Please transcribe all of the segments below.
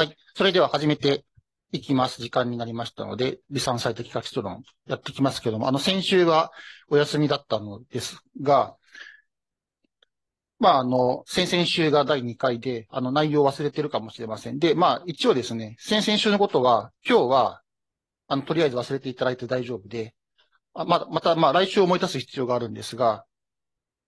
はい。それでは始めていきます。時間になりましたので、微散最適化質論やっていきますけども、あの、先週はお休みだったのですが、まあ、あの、先々週が第2回で、あの、内容忘れてるかもしれません。で、まあ、一応ですね、先々週のことは、今日は、あの、とりあえず忘れていただいて大丈夫で、あままた、まあ、来週思い出す必要があるんですが、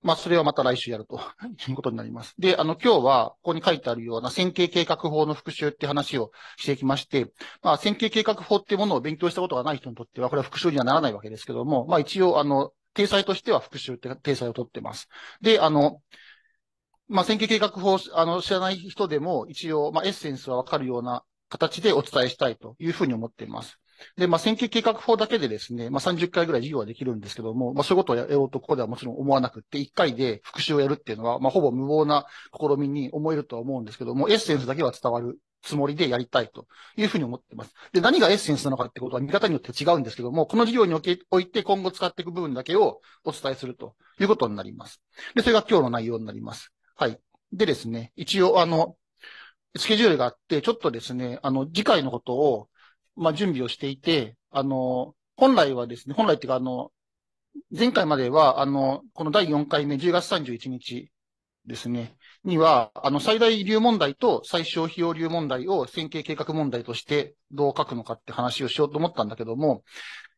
まあ、それはまた来週やると いうことになります。で、あの、今日は、ここに書いてあるような線形計画法の復習って話をしていきまして、まあ、線形計画法っていうものを勉強したことがない人にとっては、これは復習にはならないわけですけども、まあ、一応、あの、体裁としては復習って、体裁を取ってます。で、あの、まあ、線形計画法、あの、知らない人でも、一応、まあ、エッセンスはわかるような形でお伝えしたいというふうに思っています。で、まあ、選挙計画法だけでですね、まあ、30回ぐらい授業はできるんですけども、まあ、そういうことをやろうとここではもちろん思わなくって、1回で復習をやるっていうのは、まあ、ほぼ無謀な試みに思えるとは思うんですけども、エッセンスだけは伝わるつもりでやりたいというふうに思ってます。で、何がエッセンスなのかってことは見方によって違うんですけども、この授業において今後使っていく部分だけをお伝えするということになります。で、それが今日の内容になります。はい。でですね、一応あの、スケジュールがあって、ちょっとですね、あの、次回のことを、まあ、準備をしていて、あの、本来はですね、本来っていうか、あの、前回までは、あの、この第4回目、10月31日ですね、には、あの、最大流問題と最小費用流問題を線形計画問題としてどう書くのかって話をしようと思ったんだけども、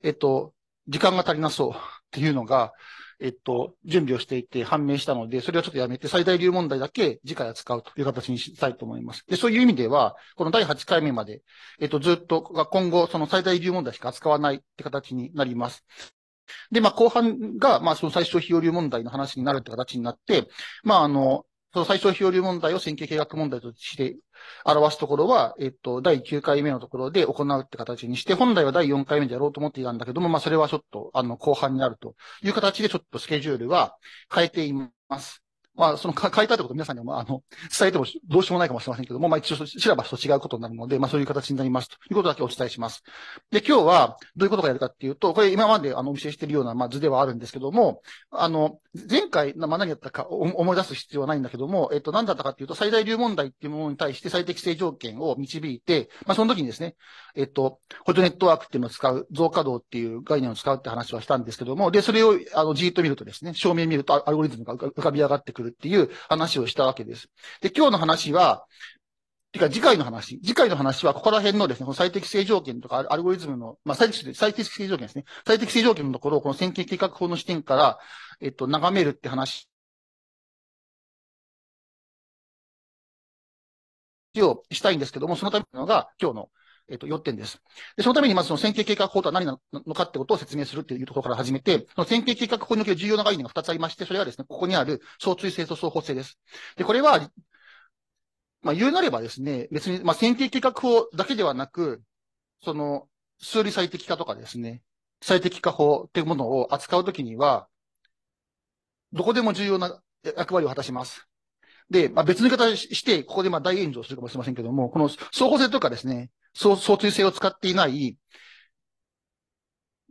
えっと、時間が足りなそうっていうのが、えっと、準備をしていて判明したので、それをちょっとやめて、最大流問題だけ次回扱うという形にしたいと思います。で、そういう意味では、この第8回目まで、えっと、ずっと、今後、その最大流問題しか扱わないって形になります。で、まあ、後半が、まあ、その最小費用流問題の話になるって形になって、まあ、あの、その最小費用流問題を線形計画問題として表すところは、えっと、第9回目のところで行うって形にして、本来は第4回目でやろうと思っていたんだけども、まあ、それはちょっと、あの、後半になるという形で、ちょっとスケジュールは変えています。まあ、その書いたってこと皆さんにも、あの、伝えてもどうしようもないかもしれませんけども、まあ一応、調べと違うことになるので、まあそういう形になりますということだけお伝えします。で、今日はどういうことがやるかっていうと、これ今まであのお見せしているような、まあ図ではあるんですけども、あの、前回、まあ何やったか思い出す必要はないんだけども、えっと、何だったかっていうと、最大流問題っていうものに対して最適性条件を導いて、まあその時にですね、えっと、ホットネットワークっていうのを使う、増加働っていう概念を使うって話はしたんですけども、で、それをあのじーっと見るとですね、証明見るとアルゴリズムが浮かび上がってくるるっていう話をしたわけです。で、今日の話は、てか次回の話、次回の話はここら辺のですね、この最適性条件とかアルゴリズムの、まあ最適最適性条件ですね。最適性条件のところをこの線形計画法の視点から、えっと、眺めるって話をしたいんですけども、そのためのが今日のえっ、ー、と、4点です。で、そのためにまずその線形計画法とは何なのかってことを説明するっていうところから始めて、その線形計画法における重要な概念が2つありまして、それはですね、ここにある相対性と相補性です。で、これは、まあ、言うなればですね、別に、まあ、線形計画法だけではなく、その、数理最適化とかですね、最適化法っていうものを扱うときには、どこでも重要な役割を果たします。で、まあ、別の言い方して、ここでまあ大炎上するかもしれませんけども、この相互性とかですね、相対性を使っていない、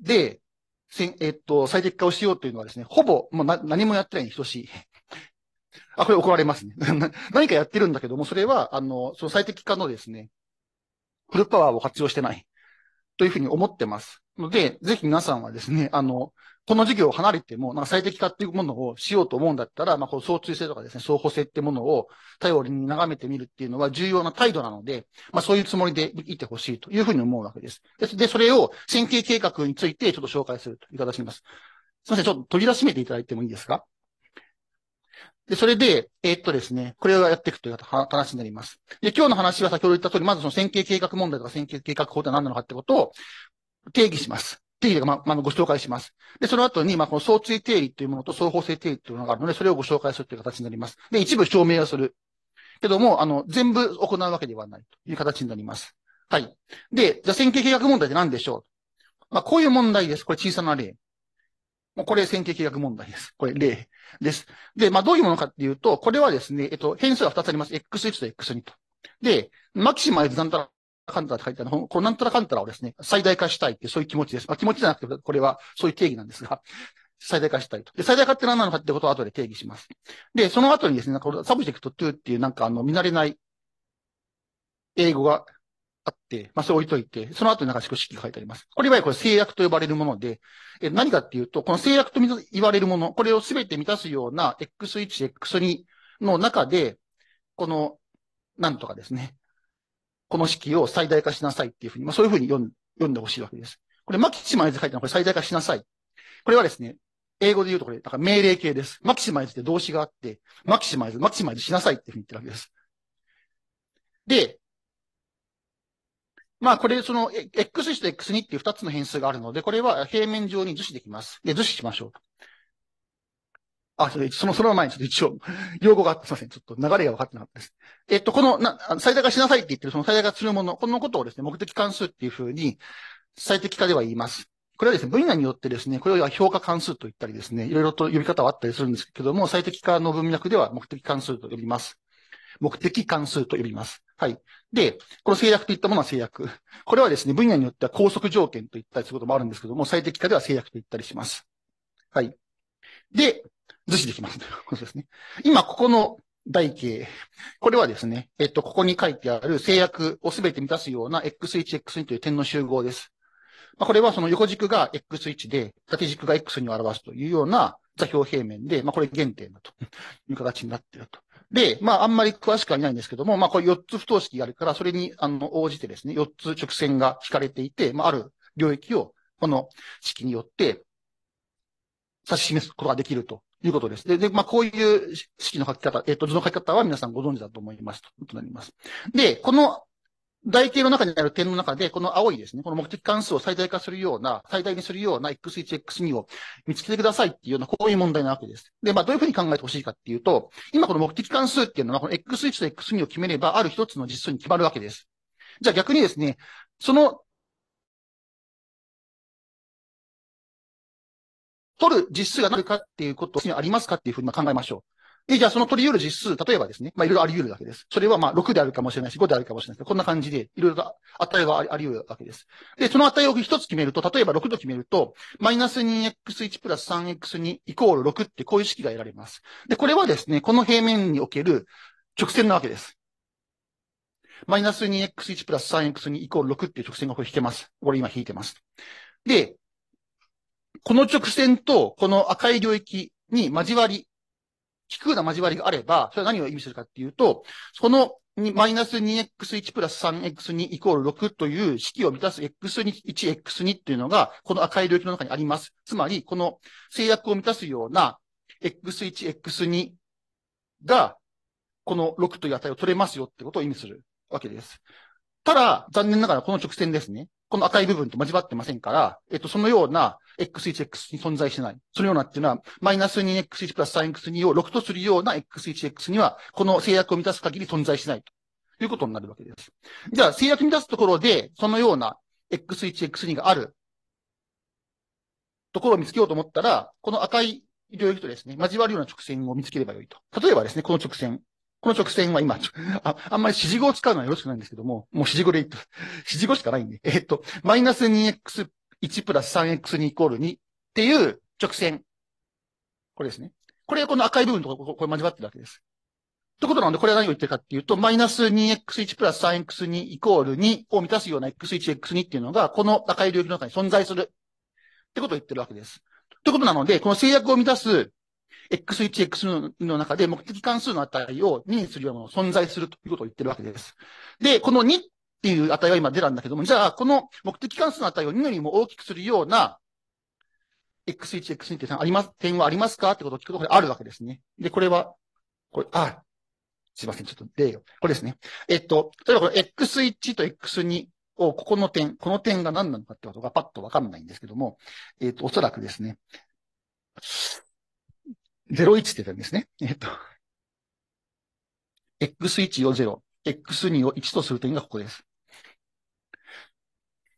で、えっと、最適化をしようというのはですね、ほぼ、もうな、何もやってないに等しい。あ、これ怒られますね。何かやってるんだけども、それは、あの、その最適化のですね、フルパワーを活用してない。というふうに思ってます。ので、ぜひ皆さんはですね、あの、この事業を離れても、なんか最適化っていうものをしようと思うんだったら、まあ、こう、相通性とかですね、相補性ってものを頼りに眺めてみるっていうのは重要な態度なので、まあ、そういうつもりでいてほしいというふうに思うわけです。で、それを線形計画についてちょっと紹介するという形になります。すみません、ちょっと取り出しめていただいてもいいですかで、それで、えー、っとですね、これをやっていくという話になります。で、今日の話は先ほど言った通り、まずその線形計画問題とか線形計画法って何なのかってことを定義します。定義が、まあ、まご紹介します。で、その後に、まあ、この相対定理というものと相方性定理というものがあるので、それをご紹介するという形になります。で、一部証明をする。けども、あの、全部行うわけではないという形になります。はい。で、じゃあ線形計画問題って何でしょうまあ、こういう問題です。これ小さな例。もうこれ線形計画問題です。これ例です。で、まあ、どういうものかっていうと、これはですね、えっと、変数が2つあります。x1 と x2 と。で、マキシマイズなんたらかんたらって書いてある、このなんたらかんたらをですね、最大化したいってそういう気持ちです。まあ、気持ちじゃなくて、これはそういう定義なんですが、最大化したいと。で、最大化って何なのかってことを後で定義します。で、その後にですね、なんかサブジェクト2っていうなんかあの、見慣れない英語があって、まあ、それ置いといて、その後になんか少し式が書いてあります。これはこれ制約と呼ばれるもので、え何かっていうと、この制約と言われるもの、これを全て満たすような X1、X2 の中で、この、なんとかですね、この式を最大化しなさいっていうふうに、まあ、そういうふうに読ん読んでほしいわけです。これ、マキシマイズ書いたのはこれ最大化しなさい。これはですね、英語で言うとこれ、だから命令形です。マキシマイズって動詞があって、マキシマイズ、マキシマイズしなさいっていうふうに言ってるわけです。で、まあこれ、その、x1 と x2 っていう2つの変数があるので、これは平面上に図示できます。で、図示しましょう。あ、それ、その、その前にちょっと一応、用語が、あって、すいません。ちょっと流れが分かってなかったです。えっと、この、な、最大化しなさいって言ってる、その最大化するもの、このことをですね、目的関数っていうふうに、最適化では言います。これはですね、分野によってですね、これは評価関数と言ったりですね、いろいろと呼び方はあったりするんですけども、最適化の文脈では目的関数と呼びます。目的関数と呼びます。はい。で、この制約といったものは制約。これはですね、分野によっては高速条件と言ったりすることもあるんですけども、最適化では制約と言ったりします。はい。で、図示できますということですね。今、ここの台形。これはですね、えっと、ここに書いてある制約をすべて満たすような X1、X2 という点の集合です。まあ、これはその横軸が X1 で、縦軸が X に表すというような座標平面で、まあ、これ原点だという形になっていると。で、まあ、あんまり詳しくはいないんですけども、まあ、これ4つ不等式があるから、それに、あの、応じてですね、4つ直線が引かれていて、まあ、ある領域を、この式によって指し示すことができるということです。で、で、まあ、こういう式の書き方、えっ、と、図の書き方は皆さんご存知だと思います。ととなります。で、この台形の中にある点の中で、この青いですね、この目的関数を最大化するような、最大にするような x1、x2 を見つけてくださいっていうような、こういう問題なわけです。で、まあ、どういうふうに考えてほしいかっていうと、今この目的関数っていうのは、この x1 と x2 を決めれば、ある一つの実数に決まるわけです。じゃあ逆にですね、その取る実数が何かっていうことにありますかっていうふうに考えましょう。で、じゃあその取り得る実数、例えばですね、まあいろいろあり得るわけです。それはまあ6であるかもしれないし、5であるかもしれないです。こんな感じでいろいろと値があり得るわけです。で、その値を一つ決めると、例えば6と決めると、マイナス 2x1 プラス 3x2 イコール6ってこういう式が得られます。で、これはですね、この平面における直線なわけです。マイナス 2x1 プラス 3x2 イコール6っていう直線がこれ引けます。これ今引いてます。で、この直線とこの赤い領域に交わり、ような交わりがあれば、それは何を意味するかっていうと、そのマイナス 2x1 プラス 3x2 イコール6という式を満たす x1、x2 っていうのが、この赤い領域の中にあります。つまり、この制約を満たすような x1、x2 が、この6という値を取れますよってことを意味するわけです。ただ、残念ながらこの直線ですね。この赤い部分と交わってませんから、えっと、そのような x1x に存在しない。そのようなっていうのは、マイナス 2x1 プラス 3x2 を6とするような x1x には、この制約を満たす限り存在しないということになるわけです。じゃあ、制約満たすところで、そのような x1x2 があるところを見つけようと思ったら、この赤い領域とですね、交わるような直線を見つければよいと。例えばですね、この直線。この直線は今、ああんまり指示語を使うのはよろしくないんですけども、もう指示語で言っと、指示語しかないんで、えっと、マイナス 2x1 プラス 3x2 イコール2っていう直線。これですね。これこの赤い部分とここれ交わってるわけです。ということなので、これは何を言ってるかっていうと、マイナス 2x1 プラス 3x2 イコール2を満たすような x1、x2 っていうのが、この赤い領域の中に存在する。ってことを言ってるわけです。ということなので、この制約を満たす X1、X2 の中で目的関数の値を2にするようなもの存在するということを言ってるわけです。で、この2っていう値は今出たんだけども、じゃあ、この目的関数の値を2よりも大きくするような X1、X2 ってあります、点はありますかってことを聞くと、これあるわけですね。で、これは、これ、あ、すいません、ちょっと例を。これですね。えっと、例えばこの X1 と X2 を、ここの点、この点が何なのかってことがパッとわかんないんですけども、えっと、おそらくですね、01って言ったんですね。えっと、x1 を0、x2 を1とする点がここです。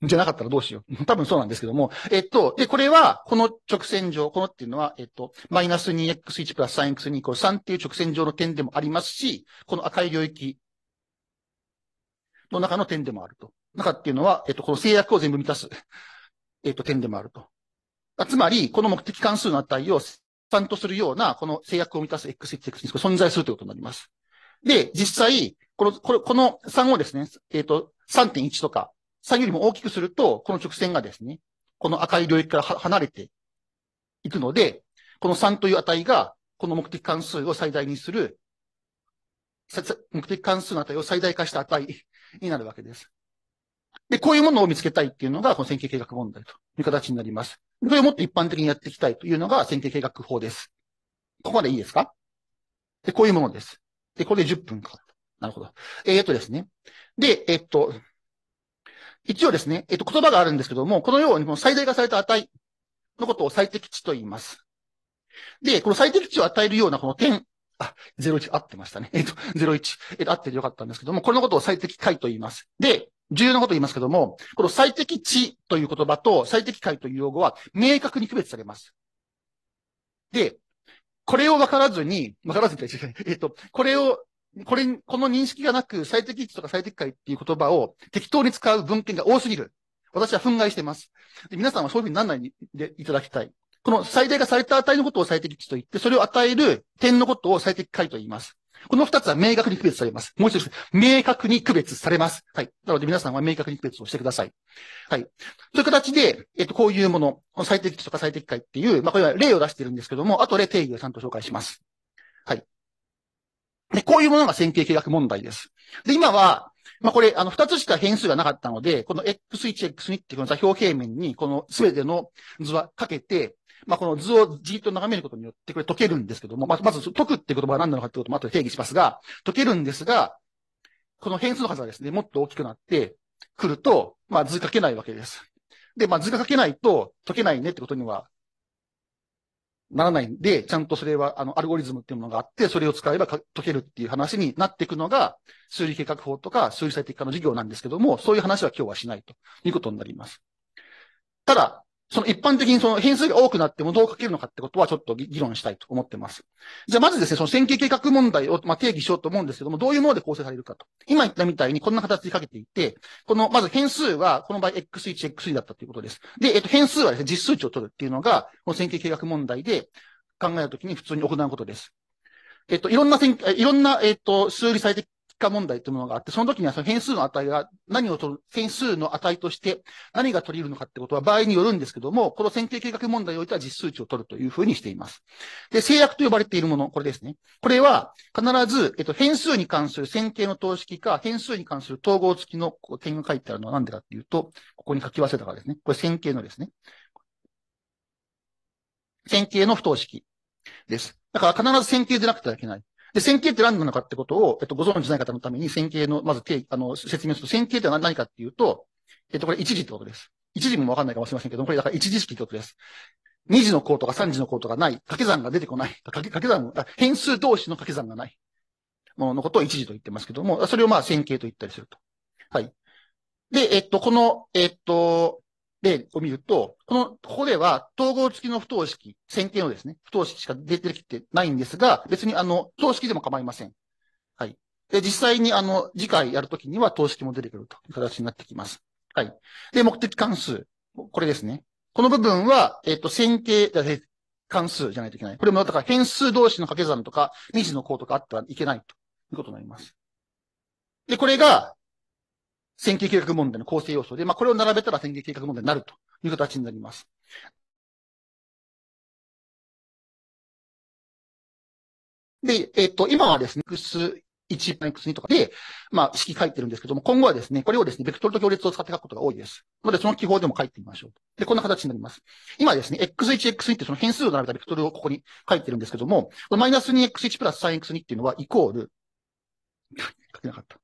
じゃなかったらどうしよう。多分そうなんですけども。えっと、で、これは、この直線上、このっていうのは、えっと、マイナス 2x1 プラス 3x2 イコール3っていう直線上の点でもありますし、この赤い領域の中の点でもあると。中っていうのは、えっと、この制約を全部満たす、えっと、点でもあると。つまり、この目的関数の値をさんとするような、この制約を満たす x x x に存在するということになります。で、実際、この、これ、この3をですね、えっ、ー、と、3.1とか、3よりも大きくすると、この直線がですね、この赤い領域から離れていくので、この3という値が、この目的関数を最大にする、目的関数の値を最大化した値になるわけです。で、こういうものを見つけたいっていうのが、この線形計画問題という形になります。それをもっと一般的にやっていきたいというのが選定計画法です。ここまでいいですかで、こういうものです。で、これで10分か。なるほど。えー、っとですね。で、えっと、一応ですね、えっと、言葉があるんですけども、このようにこの最大化された値のことを最適値と言います。で、この最適値を与えるようなこの点あ、01合ってましたね。えっ、と、01。えっ、と、合っててよかったんですけども、このことを最適解と言います。で、重要なこと言いますけども、この最適値という言葉と最適解という用語は明確に区別されます。で、これを分からずに、分からずに、えっ、と、これを、これ、この認識がなく、最適値とか最適解っていう言葉を適当に使う文献が多すぎる。私は憤慨してます。皆さんはそういうふうにならないでいただきたい。この最大化された値のことを最適値と言って、それを与える点のことを最適解と言います。この二つは明確に区別されます。もう一つ、明確に区別されます。はい。なので皆さんは明確に区別をしてください。はい。そういう形で、えっと、こういうもの、この最適値とか最適解っていう、まあ、これは例を出してるんですけども、後で定義をちゃんと紹介します。はい。で、こういうものが線形計画問題です。で、今は、まあ、これ、あの、二つしか変数がなかったので、この x1、x2 っていうこの座標平面に、このすべての図はかけて、まあ、この図をじっと眺めることによって、これ解けるんですけども、まあ、まず解くって言葉は何なのかってことも後で定義しますが、解けるんですが、この変数の数がですね、もっと大きくなってくると、まあ、図書けないわけです。で、まあ、図が書けないと解けないねってことにはならないんで、ちゃんとそれは、あの、アルゴリズムっていうものがあって、それを使えば解けるっていう話になっていくのが、数理計画法とか数理最適化の授業なんですけども、そういう話は今日はしないということになります。ただ、その一般的にその変数が多くなってもどう書けるのかってことはちょっと議論したいと思ってます。じゃあまずですね、その線形計画問題をまあ定義しようと思うんですけども、どういうもので構成されるかと。今言ったみたいにこんな形で書けていて、この、まず変数はこの場合 x1、x2 だったということです。で、えっと、変数はですね、実数値を取るっていうのが、この線形計画問題で考えるときに普通に行うことです。えっと、いろんな線、いろんな、えっと、数理最適化問題というものがあって、その時にはその変数の値が何を取る、変数の値として何が取れるのかってことは場合によるんですけども、この線形計画問題においては実数値を取るというふうにしています。で、制約と呼ばれているもの、これですね。これは必ず、えっと、変数に関する線形の等式か、変数に関する統合付きの点が書いてあるのは何でかっていうと、ここに書き忘れたからですね。これ線形のですね。線形の不等式です。だから必ず線形でなくてはいけない。で、線形って何なのかってことを、えっと、ご存知ない方のために線形の、まず、あの、説明すると、線形って何かっていうと、えっと、これ一時ってことです。一時もわかんないかもしれませんけど、これだから一時式ってことです。二次の項とか三次の項とかない。掛け算が出てこない。掛け掛け算、変数同士の掛け算がない。もののことを一時と言ってますけども、それをまあ線形と言ったりすると。はい。で、えっと、この、えっと、例を見ると、この、ここでは統合付きの不等式、線形のですね、不等式しか出てきてないんですが、別にあの、等式でも構いません。はい。で、実際にあの、次回やるときには等式も出てくるという形になってきます。はい。で、目的関数。これですね。この部分は、えっ、と、線形、関数じゃないといけない。これも、だから変数同士の掛け算とか、二次の項とかあってはいけないということになります。で、これが、線形計画問題の構成要素で、まあ、これを並べたら線形計画問題になるという形になります。で、えっ、と、今はですね、X1、X2 とかで、まあ、式書いてるんですけども、今後はですね、これをですね、ベクトルと行列を使って書くことが多いです。ので、その記号でも書いてみましょう。で、こんな形になります。今ですね、X1、X2 ってその変数を並べたベクトルをここに書いてるんですけども、マイナス 2X1 プラス 3X2 っていうのは、イコール、書けなかった。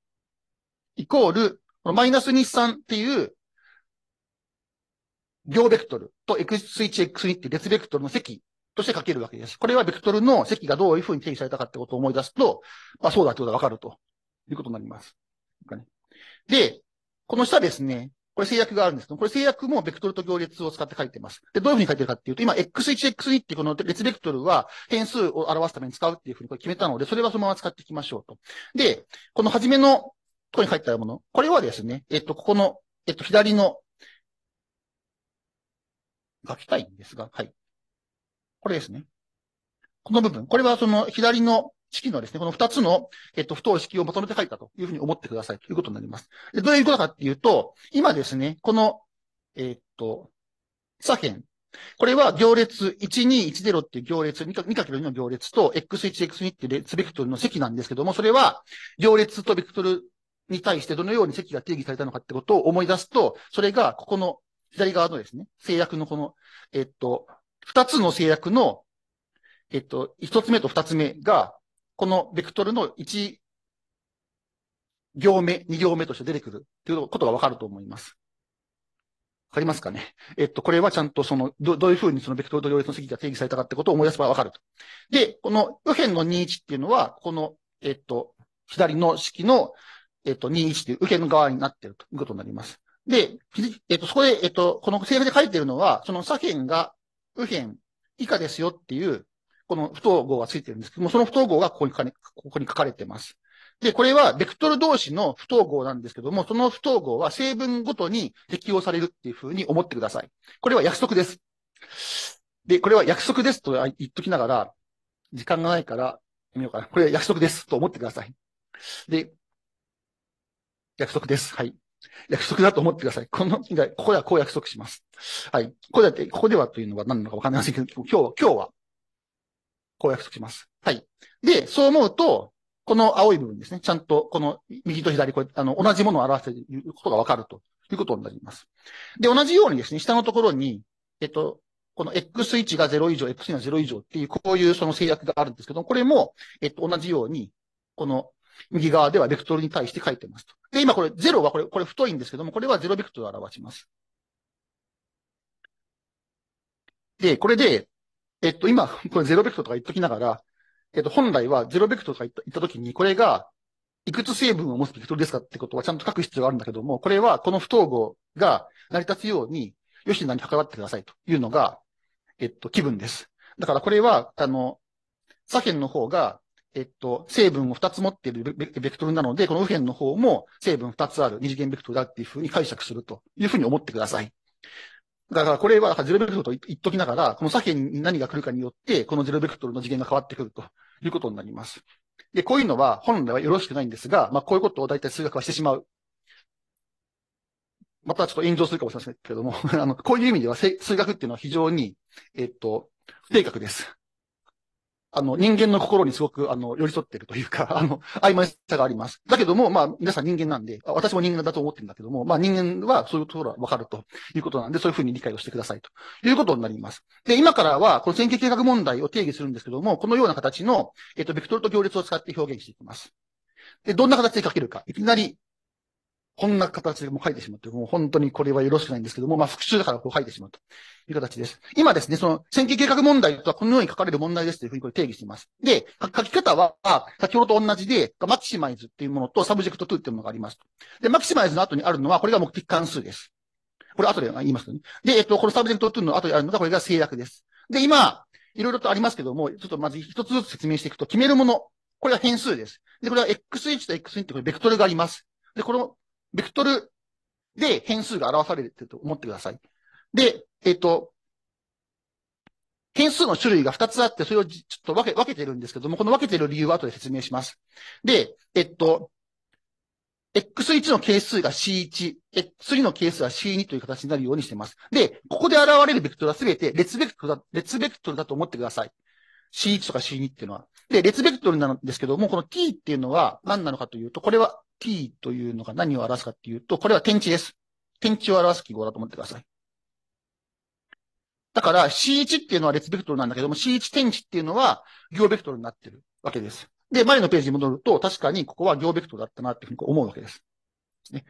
イコール、マイナス23っていう行ベクトルと X1、X2 っていう列ベクトルの積として書けるわけです。これはベクトルの積がどういうふうに定義されたかってことを思い出すと、まあそうだってことがわかるということになります。で、この下ですね、これ制約があるんですけど、これ制約もベクトルと行列を使って書いてます。で、どういうふうに書いてるかっていうと、今 X1、X2 っていうこの列ベクトルは変数を表すために使うっていうふうにこれ決めたので、それはそのまま使っていきましょうと。で、この初めのここに書いてあるもの。これはですね、えっと、ここの、えっと、左の、書きたいんですが、はい。これですね。この部分。これはその左の式のですね、この二つの、えっと、不等式をまとめて書いたというふうに思ってくださいということになります。でどういうことかっていうと、今ですね、この、えっと、左辺。これは行列1210っていう行列、2×2 の行列と x1、x2 っていう列ベクトルの積なんですけども、それは行列とベクトルに対してどのように席が定義されたのかってことを思い出すと、それがここの左側のですね、制約のこの、えっと、二つの制約の、えっと、一つ目と二つ目が、このベクトルの一行目、二行目として出てくるっていうことがわかると思います。わかりますかねえっと、これはちゃんとその、ど、どういうふうにそのベクトルと行列の積が定義されたかってことを思い出せばわかると。で、この右辺の21っていうのは、この、えっと、左の式の、えっ、と、21ていう受けの側になっているということになります。で、えっ、と、そこで、えっ、と、この政府で書いているのは、その左辺が右辺以下ですよっていう、この不等号がついてるんですけども、その不等号がここに書かれ、ここに書かれてます。で、これは、ベクトル同士の不等号なんですけども、その不等号は成分ごとに適用されるっていうふうに思ってください。これは約束です。で、これは約束ですと言っときながら、時間がないから、やめようかな。これは約束ですと思ってください。で、約束です。はい。約束だと思ってください。この、ここではこう約束します。はい。ここでって、ここではというのは何なのか分かりませんけど、今日は、今日は、こう約束します。はい。で、そう思うと、この青い部分ですね。ちゃんと、この右と左、これ、あの、同じものを表していることがわかるということになります。で、同じようにですね、下のところに、えっと、この X1 が0以上、X2 が0以上っていう、こういうその制約があるんですけど、これも、えっと、同じように、この右側ではベクトルに対して書いてますと。で、今これ0はこれ、これ太いんですけども、これは0ベクトルを表します。で、これで、えっと、今、これ0ベクトルとか言っときながら、えっと、本来は0ベクトルとか言ったときに、これが、いくつ成分を持つベクトルですかってことはちゃんと書く必要があるんだけども、これはこの不等号が成り立つように、よしなに関わってくださいというのが、えっと、気分です。だからこれは、あの、左辺の方がえっと、成分を2つ持っているベクトルなので、この右辺の方も成分2つある二次元ベクトルだっていうふうに解釈するというふうに思ってください。だからこれはゼロベクトルと言っときながら、この左辺に何が来るかによって、このゼロベクトルの次元が変わってくるということになります。で、こういうのは本来はよろしくないんですが、まあこういうことを大体数学はしてしまう。またちょっと炎上するかもしれませんけれども あの、こういう意味では数学っていうのは非常に、えっと、不正確です。あの、人間の心にすごく、あの、寄り添ってるというか、あの、曖昧さがあります。だけども、まあ、皆さん人間なんで、私も人間だと思ってるんだけども、まあ、人間はそういうところはわかるということなんで、そういうふうに理解をしてくださいということになります。で、今からは、この線形計画問題を定義するんですけども、このような形の、えっ、と、ベクトルと行列を使って表現していきます。で、どんな形で書けるか。いきなり、こんな形でも書いてしまって、もう本当にこれはよろしくないんですけども、まあ復習だからこう書いてしまうという形です。今ですね、その選挙計画問題とはこのように書かれる問題ですというふうにこれ定義しています。で、書き方は、先ほどと同じで、マキシマイズっていうものとサブジェクト2っていうものがあります。で、マキシマイズの後にあるのは、これが目的関数です。これ後で言いますとね。で、えっと、このサブジェクト2の後にあるのが、これが制約です。で、今、いろいろとありますけども、ちょっとまず一つずつ説明していくと、決めるもの。これは変数です。で、これは x1 と x2 ってこれベクトルがあります。で、このベクトルで変数が表されてると思ってください。で、えっ、ー、と、変数の種類が2つあって、それをちょっと分け、分けてるんですけども、この分けてる理由は後で説明します。で、えっと、x1 の係数が c1、x2 の係数は c2 という形になるようにしています。で、ここで現れるベクトルは全て列ベクトルだ、列ベクトルだと思ってください。c1 とか c2 っていうのは。で、列ベクトルなんですけども、この t っていうのは何なのかというと、これは t というのが何を表すかっていうと、これは点値です。点値を表す記号だと思ってください。だから C1 っていうのは列ベクトルなんだけども、C1 点値っていうのは行ベクトルになってるわけです。で、前のページに戻ると、確かにここは行ベクトルだったなっていうふうに思うわけです。ね。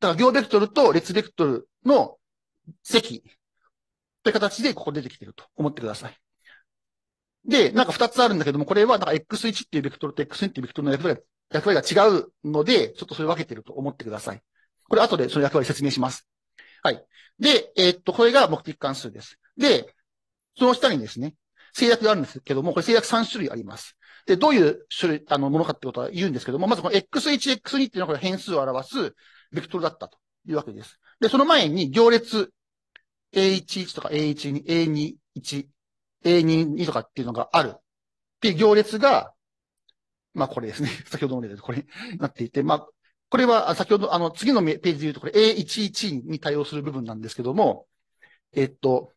だから行ベクトルと列ベクトルの積という形でここ出てきてると思ってください。で、なんか二つあるんだけども、これはなんか X1 っていうベクトルと X2 っていうベクトルの役割役割が違うので、ちょっとそれ分けてると思ってください。これ後でその役割説明します。はい。で、えー、っと、これが目的関数です。で、その下にですね、制約があるんですけども、これ制約3種類あります。で、どういう種類、あの、ものかってことは言うんですけども、まずこの X1、X2 っていうのはこれ変数を表すベクトルだったというわけです。で、その前に行列 A11 とか A12、A21、A22 とかっていうのがある。っていう行列が、まあこれですね。先ほどの例でこれになっていて、まあ、これは先ほど、あの、次のページで言うとこれ A11 に対応する部分なんですけども、えっと、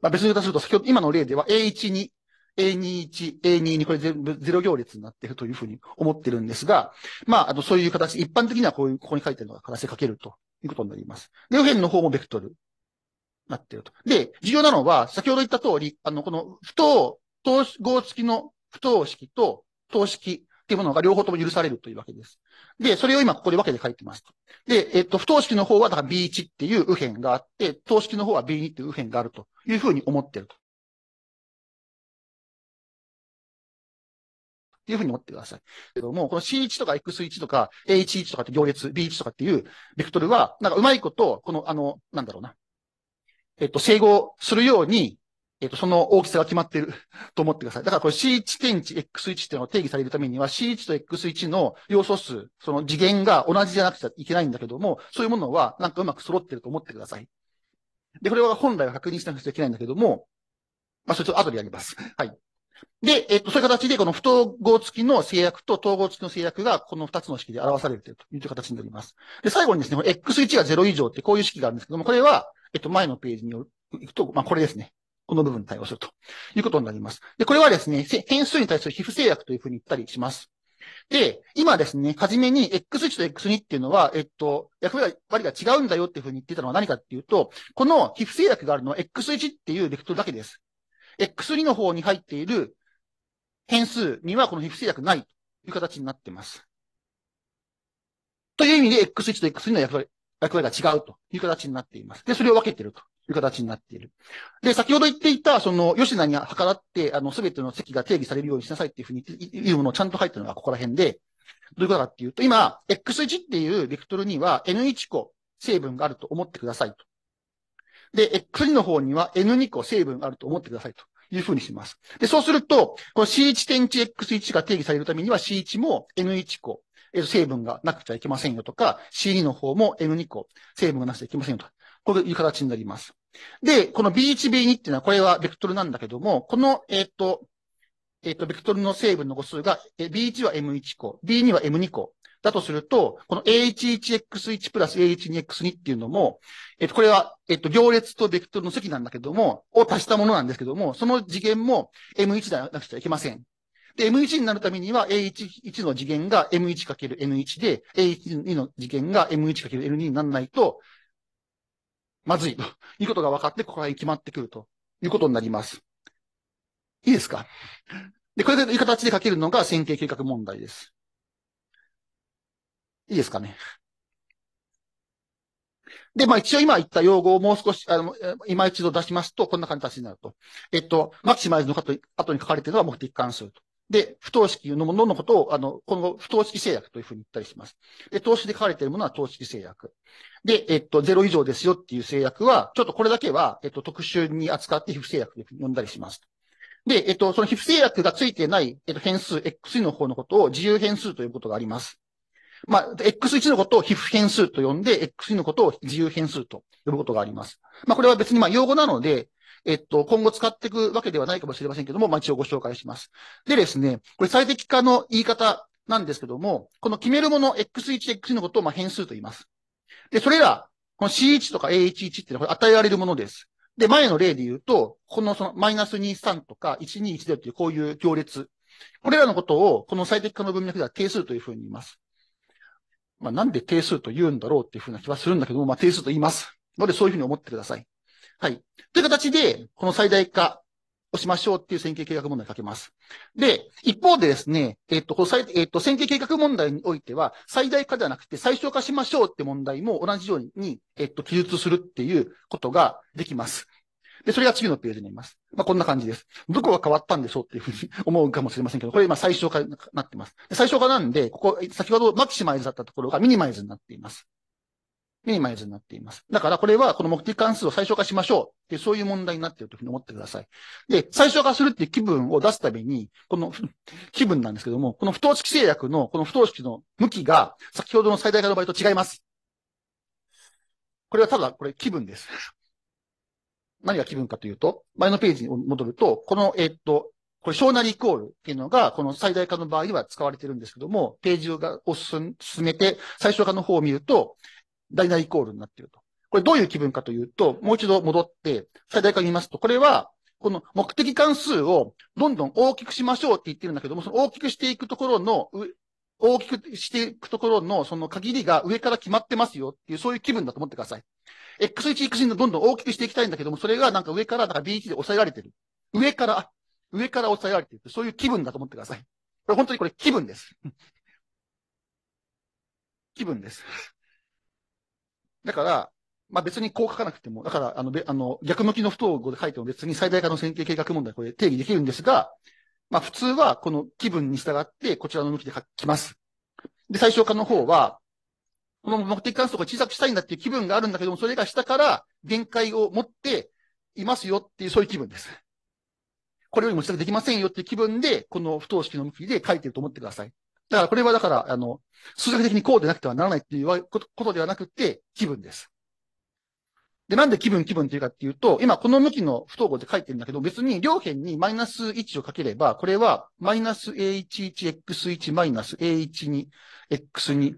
まあ別に言うとすると、先ほど、今の例では A12、A21、A22、これ全部ゼロ行列になっているというふうに思ってるんですが、まあ、あの、そういう形、一般的にはこういう、ここに書いてるのが形で書けるということになります。で、右辺の方もベクトル。なってると。で、重要なのは、先ほど言った通り、あの、この、不等、等合付きの不等式と等式っていうものが両方とも許されるというわけです。で、それを今ここで分けて書いてます。で、えっと、不等式の方はだから B1 っていう右辺があって、等式の方は B2 っていう右辺があるというふうに思ってると。っていうふうに思ってください。けども、この C1 とか X1 とか A11 とかって行列、B1 とかっていうベクトルは、なんかうまいこと、この、あの、なんだろうな。えっと、整合するように、えっと、その大きさが決まっている と思ってください。だからこれ C1 点値、X1 のを定義されるためには C1 と X1 の要素数、その次元が同じじゃなくちゃいけないんだけども、そういうものはなんかうまく揃ってると思ってください。で、これは本来は確認しなくちゃいけないんだけども、まあ、それちょっと後でやります。はい。で、えっと、そういう形で、この不統合付きの制約と統合付きの制約が、この二つの式で表されているという形になります。で、最後にですね、この X1 が0以上ってこういう式があるんですけども、これは、えっと、前のページに行くと、まあ、これですね。この部分に対応するということになります。で、これはですね、変数に対する皮膚制約というふうに言ったりします。で、今ですね、はじめに X1 と X2 っていうのは、えっと、役割が違うんだよっていうふうに言ってたのは何かっていうと、この皮膚制約があるのは X1 っていうベクトルだけです。X2 の方に入っている変数にはこの皮膚制約ないという形になっています。という意味で X1 と X2 の役割役割が違うという形になっています。で、それを分けてるという形になっている。で、先ほど言っていた、その、吉田に計らって、あの、すべての席が定義されるようにしなさいっていうふうに言うものをちゃんと入ってるのがここら辺で、どういうことかっていうと、今、X1 っていうベクトルには N1 個成分があると思ってくださいと。で、X2 の方には N2 個成分があると思ってくださいというふうにします。で、そうすると、この C1.1X1 が定義されるためには C1 も N1 個成分がなくちゃいけませんよとか、C の方も m 2個、成分がなくちゃいけませんよと。こういう形になります。で、この B1、B2 っていうのは、これはベクトルなんだけども、この、えっ、ー、と、えっ、ー、と、ベクトルの成分の個数が、B1 は M1 個、B2 は M2 個。だとすると、この A11X1 プラス A12X2 っていうのも、えっ、ー、と、これは、えっ、と、行列とベクトルの積なんだけども、を足したものなんですけども、その次元も M1 ではなくちゃいけません。で、M1 になるためには A11 の次元が M1×N1 で、A12 の次元が M1×N2 にならないと、まずいということが分かって、ここら辺決まってくるということになります。いいですかで、これでいう形で書けるのが線形計画問題です。いいですかね。で、まあ一応今言った用語をもう少し、あの、今一度出しますと、こんな感じになると。えっと、マキシマイズの後に書かれているのは目的関数と。で、不等式のもののことを、あの、今後、不等式制約というふうに言ったりします。で、投資で書かれているものは等式制約。で、えっと、0以上ですよっていう制約は、ちょっとこれだけは、えっと、特殊に扱って皮膚制約で呼んだりします。で、えっと、その皮膚制約がついてない、えっと、変数 x の方のことを自由変数ということがあります。まあ、x1 のことを皮膚変数と呼んで、x2 のことを自由変数と呼ぶことがあります。まあ、これは別にまあ、用語なので、えっと、今後使っていくわけではないかもしれませんけども、まあ、一応ご紹介します。でですね、これ最適化の言い方なんですけども、この決めるもの x1、x2 のことをまあ変数と言います。で、それら、この C1 とか A11 っていうのは与えられるものです。で、前の例で言うと、このそのマイナス23とか1210っていうこういう行列。これらのことを、この最適化の文脈では定数というふうに言います。まあ、なんで定数と言うんだろうっていうふうな気はするんだけども、まあ、定数と言います。ので、そういうふうに思ってください。はい。という形で、この最大化をしましょうっていう線形計画問題をかけます。で、一方でですね、えっと、このえっと、線形計画問題においては、最大化ではなくて最小化しましょうって問題も同じように、えっと、記述するっていうことができます。で、それが次のページになります。まあ、こんな感じです。どこが変わったんでしょうっていうふうに思うかもしれませんけど、これ今最小化になってます。最小化なんで、ここ、先ほどマキシマイズだったところがミニマイズになっています。ミニマイズになっています。だからこれはこの目的関数を最小化しましょうってそういう問題になっているというふうに思ってください。で、最小化するっていう気分を出すために、この気分なんですけども、この不等式制約のこの不等式の向きが先ほどの最大化の場合と違います。これはただこれ気分です。何が気分かというと、前のページに戻ると、この、えっと、これ、小なりイコールっていうのが、この最大化の場合は使われてるんですけども、ページを進めて、最小化の方を見ると、大なイコールになっていると。これどういう気分かというと、もう一度戻って、最大化見ますと、これは、この目的関数をどんどん大きくしましょうって言ってるんだけども、その大きくしていくところの、大きくしていくところのその限りが上から決まってますよっていう、そういう気分だと思ってください。X1、X2 のどんどん大きくしていきたいんだけども、それがなんか上から、なんか B1 で抑えられてる。上から、上から抑えられてる。そういう気分だと思ってください。これ本当にこれ気分です。気分です。だから、まあ別にこう書かなくても、だから、あの、あの逆向きの不等号で書いても別に最大化の線形計画問題、これ定義できるんですが、まあ普通はこの気分に従ってこちらの向きで書きます。で、最小化の方は、この目的関数を小さくしたいんだっていう気分があるんだけども、それが下から限界を持っていますよっていう、そういう気分です。これよりも小さできませんよっていう気分で、この不等式の向きで書いてると思ってください。だからこれはだから、あの、数学的にこうでなくてはならないっていうことではなくて、気分です。で、なんで気分気分っていうかっていうと、今この向きの不等号で書いてるんだけど、別に両辺にマイナス1をかければ、これはマイナス a11x1 マイナス a12x2、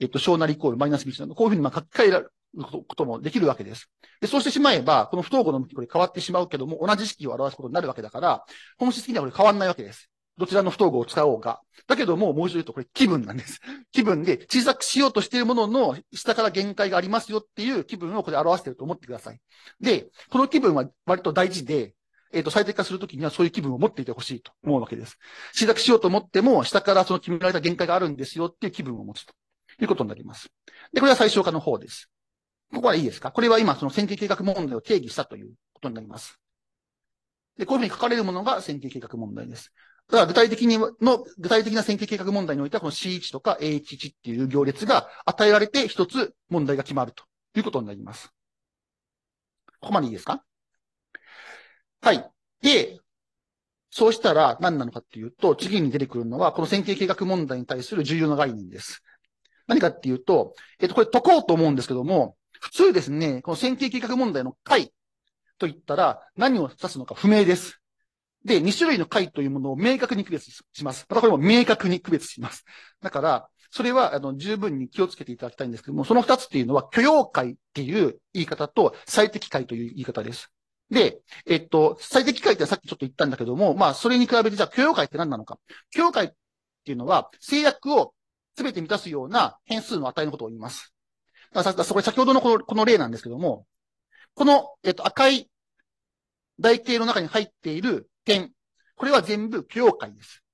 えっと、小なりイコールマイナス1なの。こういうふうにまあ書き換えられることもできるわけです。で、そうしてしまえば、この不等号の向きこれ変わってしまうけども、同じ式を表すことになるわけだから、本質的にはこれ変わんないわけです。どちらの不統合を使おうか。だけども、もう一度言うと、これ気分なんです。気分で、小さくしようとしているものの、下から限界がありますよっていう気分をこれ表していると思ってください。で、この気分は割と大事で、えっ、ー、と、最適化するときにはそういう気分を持っていてほしいと思うわけです。小さくしようと思っても、下からその決められた限界があるんですよっていう気分を持つということになります。で、これは最小化の方です。ここはいいですかこれは今、その線形計画問題を定義したということになります。で、こういうふうに書かれるものが線形計画問題です。だから具体的にの、具体的な選挙計画問題においては、この C1 とか A11 っていう行列が与えられて一つ問題が決まるということになります。ここまでいいですかはい。で、そうしたら何なのかっていうと、次に出てくるのは、この選挙計画問題に対する重要な概念です。何かっていうと、えっと、これ解こうと思うんですけども、普通ですね、この選挙計画問題の解と言ったら、何を指すのか不明です。で、2種類の解というものを明確に区別します。またこれも明確に区別します。だから、それは、あの、十分に気をつけていただきたいんですけども、その2つっていうのは、許容解っていう言い方と、最適解という言い方です。で、えっと、最適解ってさっきちょっと言ったんだけども、まあ、それに比べて、じゃあ、許容解って何なのか。許容解っていうのは、制約を全て満たすような変数の値のことを言います。だからそこ先ほどのこのこの例なんですけども、この、えっと、赤い台形の中に入っている典。これは全部教会です。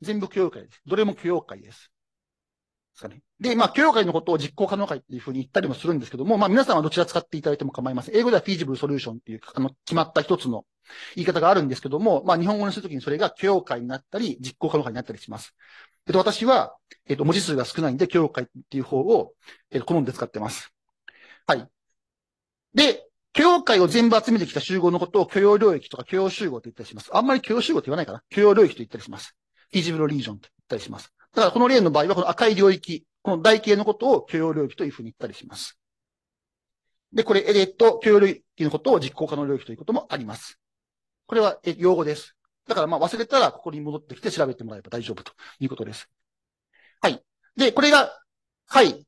全部教会です。どれも教会です。ですかね。で、まあ、教会のことを実行可能会っていうふうに言ったりもするんですけども、まあ、皆さんはどちら使っていただいても構いません。英語では feasible solution っていう、あの、決まった一つの言い方があるんですけども、まあ、日本語にするときにそれが教会になったり、実行可能会になったりします。えっと、私は、えっと、文字数が少ないんで、教会っていう方を、えっと、好んで使ってます。はい。で、今界を全部集めてきた集合のことを許容領域とか許容集合と言ったりします。あんまり許容集合って言わないかな。許容領域と言ったりします。フィジブルリージョンと言ったりします。だからこの例の場合はこの赤い領域、この台形のことを許容領域というふうに言ったりします。で、これ、えっと、許容領域のことを実行可能領域ということもあります。これは、え、用語です。だからまあ忘れたらここに戻ってきて調べてもらえば大丈夫ということです。はい。で、これが、解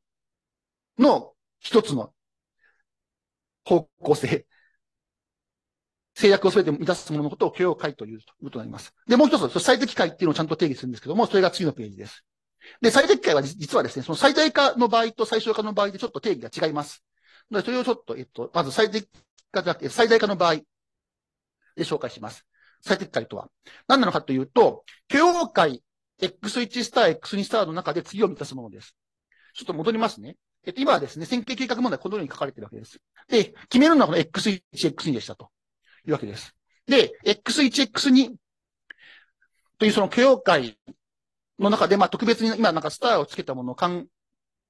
の一つの方向性、制約をすべて満たすもののことを許容解ということになります。で、もう一つ、最適解っていうのをちゃんと定義するんですけども、それが次のページです。で、最適解は実はですね、その最大化の場合と最小化の場合でちょっと定義が違います。で、それをちょっと、えっと、まず最適化じゃなくて、最大化の場合で紹介します。最適解とは。何なのかというと、許容解 X1 スター X2 スターの中で次を満たすものです。ちょっと戻りますね。えっと、今はですね、線形計画問題このように書かれているわけです。で、決めるのはこの X1、X2 でしたというわけです。で、X1、X2 というその許容会の中で、まあ特別に今なんかスターをつけたもの、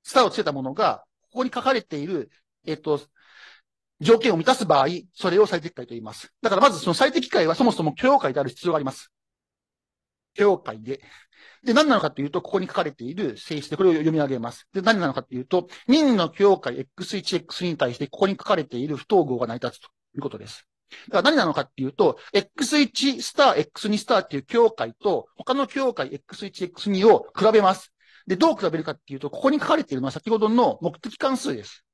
スターをつけたものが、ここに書かれている、えっと、条件を満たす場合、それを最適解と言います。だからまずその最適解はそもそも許容会である必要があります。許容会で。で、何なのかというと、ここに書かれている性質で、これを読み上げます。で、何なのかというと、任の境界 X1、X2 に対して、ここに書かれている不等号が成り立つということです。だから何なのかっていうと、X1 スター、X2 スターっていう境界と、他の境界 X1、X2 を比べます。で、どう比べるかっていうと、ここに書かれているのは先ほどの目的関数です。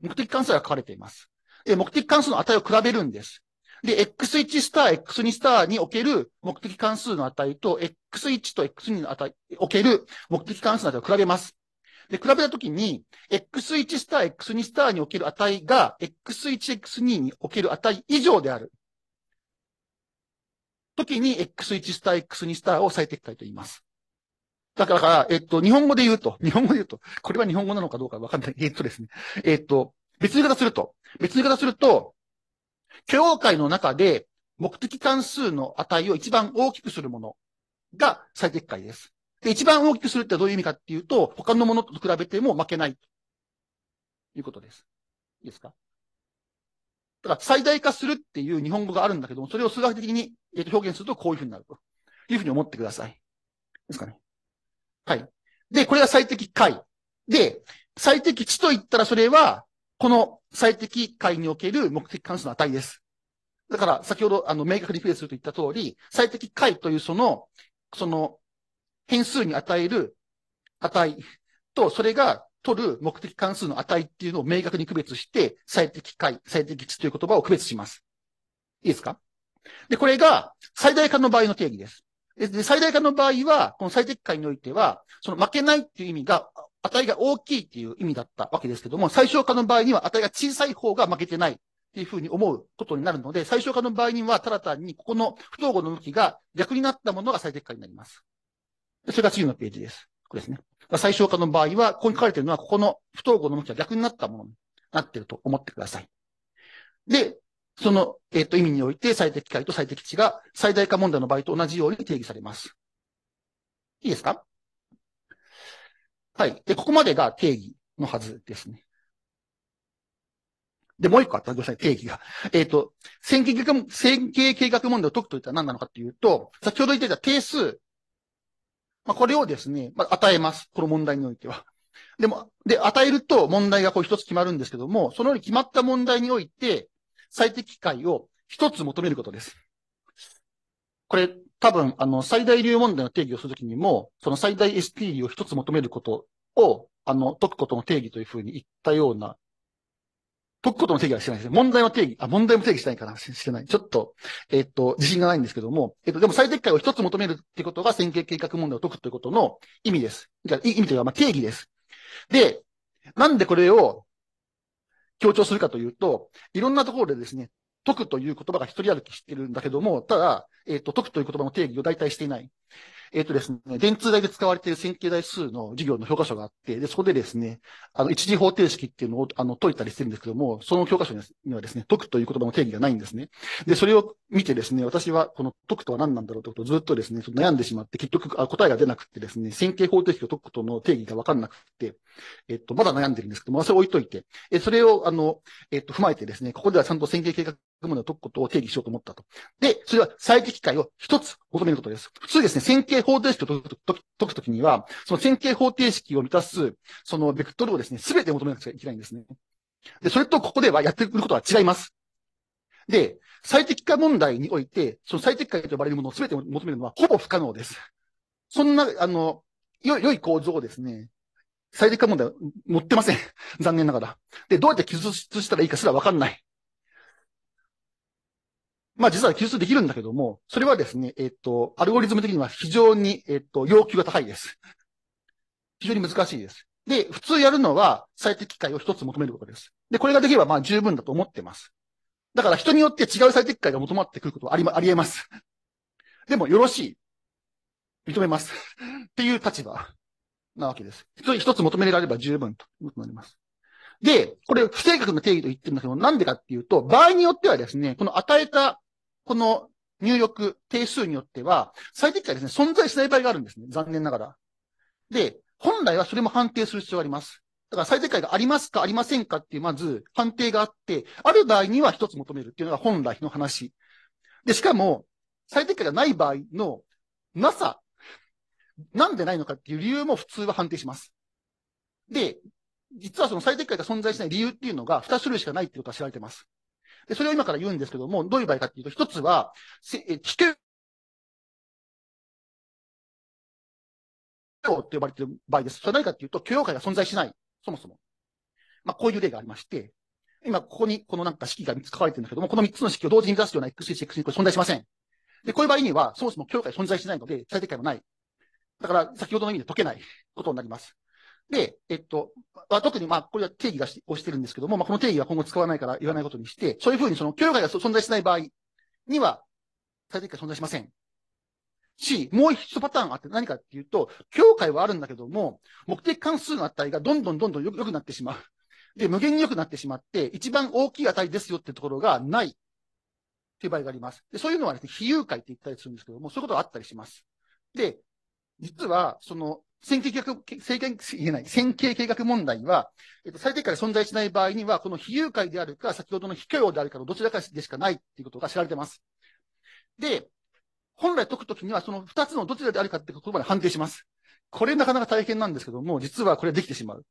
目的関数が書かれています。で、目的関数の値を比べるんです。で、X1 スター、X2 スターにおける目的関数の値と、x1 と x2 の値、おける目的関数の値を比べます。で、比べたときに、x1 スター、x2 スターにおける値が、x1、x2 における値以上である。ときに、x1 スター、x2 スターを最適解と言います。だから、えっと、日本語で言うと、日本語で言うと、これは日本語なのかどうかわかんない。えっとですね。えっと、別に言い方すると、別に言い方すると、許容界の中で目的関数の値を一番大きくするものが最適解です。で、一番大きくするってどういう意味かっていうと、他のものと比べても負けない。ということです。いいですかだから最大化するっていう日本語があるんだけども、それを数学的に表現するとこういうふうになると。いうふうに思ってください。ですかね。はい。で、これが最適解。で、最適値と言ったらそれは、この最適解における目的関数の値です。だから、先ほど、あの、明確にフレイすると言った通り、最適解というその、その変数に与える値と、それが取る目的関数の値っていうのを明確に区別して、最適解、最適値という言葉を区別します。いいですかで、これが最大化の場合の定義です。で、最大化の場合は、この最適解においては、その負けないっていう意味が、値が大きいっていう意味だったわけですけども、最小化の場合には値が小さい方が負けてないっていうふうに思うことになるので、最小化の場合には、ただ単にここの不等号の向きが逆になったものが最適化になります。それが次のページです。これですね。最小化の場合は、ここに書かれているのは、ここの不等号の向きが逆になったものになっていると思ってください。で、その、えっ、ー、と、意味において最適解と最適値が最大化問題の場合と同じように定義されます。いいですかはい。で、ここまでが定義のはずですね。で、もう一個あった。ごめんなさい、定義が。えっ、ー、と、線形計画、線形計画問題を解くといったら何なのかっていうと、先ほど言っていた定数。まあ、これをですね、まあ、与えます。この問題においては。でも、で、与えると問題がこう一つ決まるんですけども、そのように決まった問題において、最適解を一つ求めることです。これ、多分、あの、最大流問題の定義をするときにも、その最大 ST を一つ求めることを、あの、解くことの定義というふうに言ったような解くことの定義はしてないです。問題の定義、あ、問題も定義してないからししてない。ちょっと、えっと、自信がないんですけども、えっと、でも最適解を一つ求めるってことが線形計画問題を解くということの意味です。意味というか、まあ、定義です。で、なんでこれを強調するかというと、いろんなところでですね、解くという言葉が一人歩きしてるんだけども、ただ、えっと、解くという言葉の定義を代替していない。えっ、ー、とですね、電通大で使われている線形代数の授業の教科書があって、で、そこでですね、あの、一次方程式っていうのを、あの、解いたりしてるんですけども、その教科書にはですね、解くという言葉の定義がないんですね。で、それを見てですね、私は、この解くとは何なんだろうということをずっとですね、悩んでしまって、結局あ、答えが出なくてですね、線形方程式を解くことの定義がわかんなくて、えっ、ー、と、まだ悩んでるんですけども、それを置いといて、えー、それを、あの、えっ、と、踏まえてですね、ここではちゃんと線形計画問を解くことを定義しようと思ったと。で、それは最適解を一つ求めることです。普通ですね、線形形方程式を解くときには、その線形方程式を満たす、そのベクトルをですね、すべて求めなくちゃいけないんですね。で、それとここではやってくることは違います。で、最適化問題において、その最適解と呼ばれるものを全て求めるのはほぼ不可能です。そんな、あの、よ、良い構造をですね、最適化問題は持ってません。残念ながら。で、どうやって記述したらいいかすらわかんない。まあ実は記述できるんだけども、それはですね、えっ、と、アルゴリズム的には非常に、えっ、と、要求が高いです。非常に難しいです。で、普通やるのは最適解を一つ求めることです。で、これができればまあ十分だと思ってます。だから人によって違う最適解が求まってくることはあり、あり得ます。でもよろしい。認めます。っていう立場なわけです。一つ求められれば十分ということになります。で、これ不正確な定義と言ってるんだけど、なんでかっていうと、場合によってはですね、この与えた、この入力、定数によっては、最適化ですね、存在しない場合があるんですね。残念ながら。で、本来はそれも判定する必要があります。だから最適解がありますかありませんかっていう、まず判定があって、ある場合には一つ求めるっていうのが本来の話。で、しかも、最適解がない場合のなさ、なんでないのかっていう理由も普通は判定します。で、実はその最適解が存在しない理由っていうのが二種類しかないっていうことが知られてます。で、それを今から言うんですけども、どういう場合かっていうと、一つは、え危険量って呼ばれている場合です。それは何かっていうと、許容界が存在しない。そもそも。まあ、こういう例がありまして、今、ここに、このなんか式が3つ書かれてるんだけども、この3つの式を同時に出すような x 1 x 2これ存在しません。で、こういう場合には、そもそも許容界存在しないので、最適解もない。だから、先ほどの意味で解けないことになります。で、えっと、まあ、特にまあ、これは定義がしをしてるんですけども、まあ、この定義は今後使わないから言わないことにして、そういうふうにその、許容外が存在しない場合には、最適化存在しません。し、もう一パターンあって何かっていうと、境界はあるんだけども、目的関数の値がどんどんどんどん良くなってしまう。で、無限に良くなってしまって、一番大きい値ですよってところがないっていう場合があります。で、そういうのはですね、非誘拐って言ったりするんですけども、そういうことがあったりします。で、実は、その、線形計画、線形、言えない、線形計画問題は、えっと、最低限存在しない場合には、この非誘拐であるか、先ほどの非許容であるかのどちらかでしかないっていうことが知られてます。で、本来解くときには、その二つのどちらであるかってことまで判定します。これなかなか大変なんですけども、実はこれできてしまう。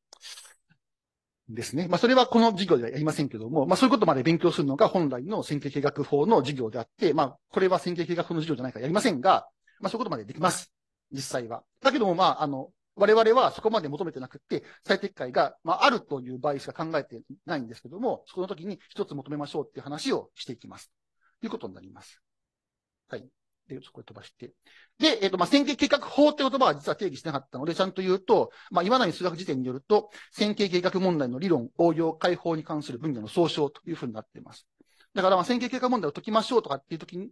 ですね。まあ、それはこの授業ではやりませんけども、まあ、そういうことまで勉強するのが本来の線形計画法の授業であって、まあ、これは線形計画法の授業じゃないからやりませんが、まあ、そういうことまでできます。実際は。だけども、まあ、あの、我々はそこまで求めてなくって、最適解が、まあ、あるという場合しか考えてないんですけども、その時に一つ求めましょうっていう話をしていきます。ということになります。はい。で、そこで飛ばして。で、えっ、ー、と、まあ、線形計画法って言葉は実は定義してなかったので、ちゃんと言うと、まあ、今に数学時点によると、線形計画問題の理論、応用、解放に関する分野の総称というふうになっています。だから、まあ、線形計画問題を解きましょうとかっていう時に、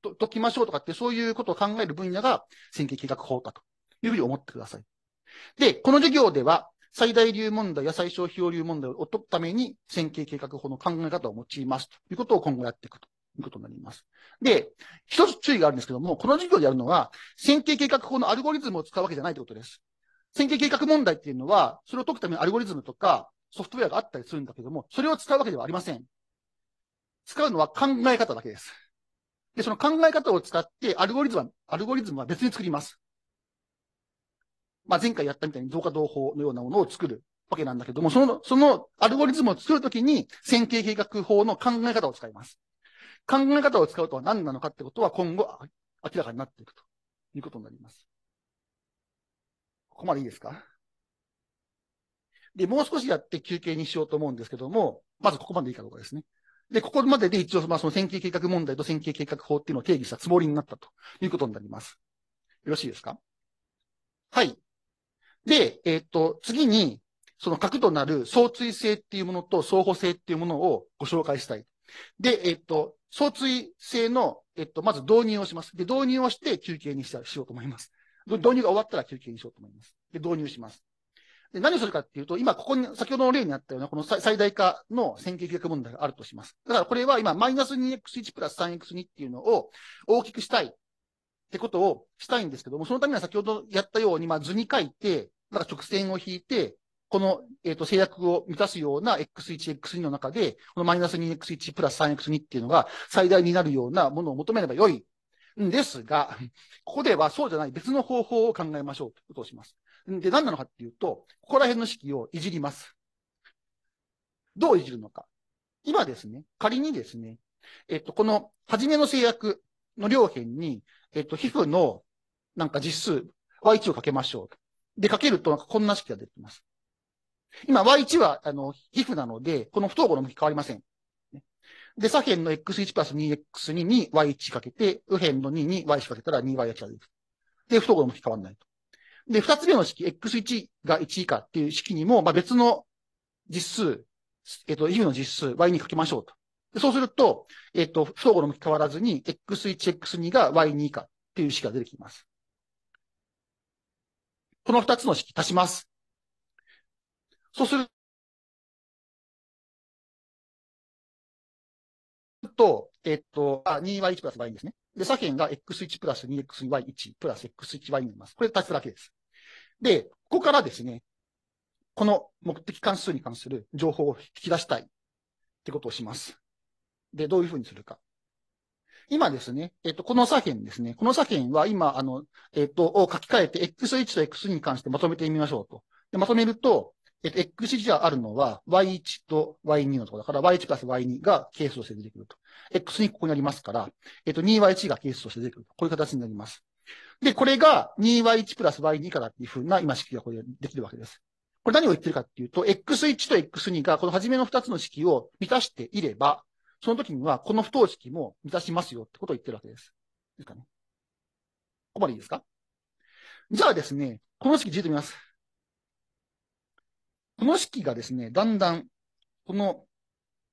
と、解きましょうとかって、そういうことを考える分野が線形計画法だというふうに思ってください。で、この授業では、最大流問題や最小費用流問題を解くために、線形計画法の考え方を用いますということを今後やっていくということになります。で、一つ注意があるんですけども、この授業でやるのは、線形計画法のアルゴリズムを使うわけじゃないということです。線形計画問題っていうのは、それを解くためのアルゴリズムとかソフトウェアがあったりするんだけども、それを使うわけではありません。使うのは考え方だけです。で、その考え方を使って、アルゴリズムは、アルゴリズムは別に作ります。まあ、前回やったみたいに増加同法のようなものを作るわけなんだけども、その、そのアルゴリズムを作るときに、線形計画法の考え方を使います。考え方を使うとは何なのかってことは今後明らかになっていくということになります。ここまでいいですかで、もう少しやって休憩にしようと思うんですけども、まずここまでいいかどうかですね。で、ここまでで一応、まあ、その線形計画問題と線形計画法っていうのを定義したつもりになったということになります。よろしいですかはい。で、えー、っと、次に、その核となる相対性っていうものと相補性っていうものをご紹介したい。で、えー、っと、相対性の、えー、っと、まず導入をします。で、導入をして休憩にしようと思います。導入が終わったら休憩にしようと思います。で、導入します。で、何をするかっていうと、今ここに、先ほどの例にあったような、この最大化の線形規約問題があるとします。だからこれは今、マイナス 2x1 プラス 3x2 っていうのを大きくしたいってことをしたいんですけども、そのためには先ほどやったように、まあ図に書いて、なんか直線を引いて、この、えっ、ー、と、制約を満たすような X1、X2 の中で、このマイナス 2X1 プラス 3X2 っていうのが最大になるようなものを求めればよいんですが、ここではそうじゃない別の方法を考えましょうということをします。で、何なのかっていうと、ここら辺の式をいじります。どういじるのか。今ですね、仮にですね、えっと、この、はじめの制約の両辺に、えっと、皮膚の、なんか実数、y1 をかけましょう。で、かけると、こんな式が出てきます。今、y1 は、あの、皮膚なので、この不等号の向き変わりません。で、左辺の x1 プラス 2x2 に y1 かけて、右辺の2に y1 かけたら 2y1 が出る。で、不等号の向き変わらないと。で、二つ目の式、x1 が1以下っていう式にも、まあ、別の実数、えっ、と、フの実数、y にかけましょうと。でそうすると、えっ、と、不相互の向き変わらずに、x1、x2 が y2 以下っていう式が出てきます。この二つの式足します。そうすると、えっ、と、あ、2y1 プラス y2 ですね。で、左辺が x1 プラス 2xy1 プラス x1y になります。これ足すだけです。で、ここからですね、この目的関数に関する情報を引き出したいってことをします。で、どういうふうにするか。今ですね、えっ、と、この左辺ですね。この左辺は今、あの、えっ、と、を書き換えて x1 と x2 に関してまとめてみましょうと。で、まとめると、えっ、と、x1 があるのは y1 と y2 のところだから、y1 プラス y2 が係数として出てくると。x2 ここにありますから、えっ、と、2y1 が係数として出てくると。こういう形になります。で、これが 2y1 プラス y2 からっていうふうな今式がこれできるわけです。これ何を言ってるかっていうと、x1 と x2 がこの初めの2つの式を満たしていれば、その時にはこの不等式も満たしますよってことを言ってるわけです。ですかね。ここまでいいですかじゃあですね、この式じってみます。この式がですね、だんだん、この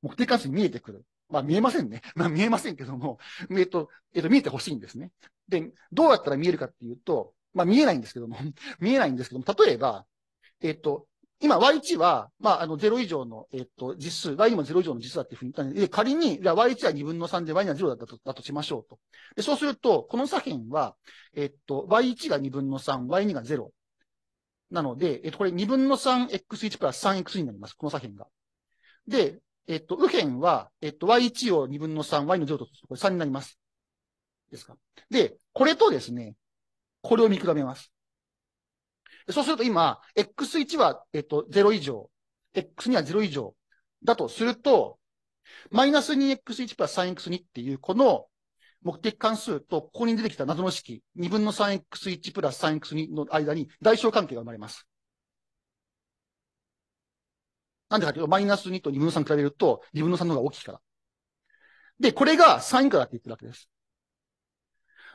目的関数に見えてくる。まあ見えませんね。まあ見えませんけども、えっと、えっと見えてほしいんですね。で、どうやったら見えるかっていうと、まあ見えないんですけども、見えないんですけども、例えば、えっと、今 Y1 は、まあ、あの、0以上の、えっと、実数、Y2 も0以上の実数だっていうふうに言ったんで、仮に、じゃ Y1 は2分の3で Y2 は0だったと、だとしましょうと。で、そうすると、この左辺は、えっと、Y1 が2分の3、Y2 が0。なので、えっと、これ2分の 3x1 プラス3 x になります。この左辺が。で、えっと、右辺は、えっと、y1 を2分の3、y の乗とこれ3になります。ですか。で、これとですね、これを見比べます。そうすると今、x1 は、えっと、0以上、x2 は0以上だとすると、マイナス 2x1 プラス 3x2 っていう、この目的関数と、ここに出てきた謎の式、2分の 3x1 プラス 3x2 の間に代償関係が生まれます。なんでかというと、マイナス2と2分の3比べると、2分の3の方が大きいから。で、これが3以下だって言ってるわけです。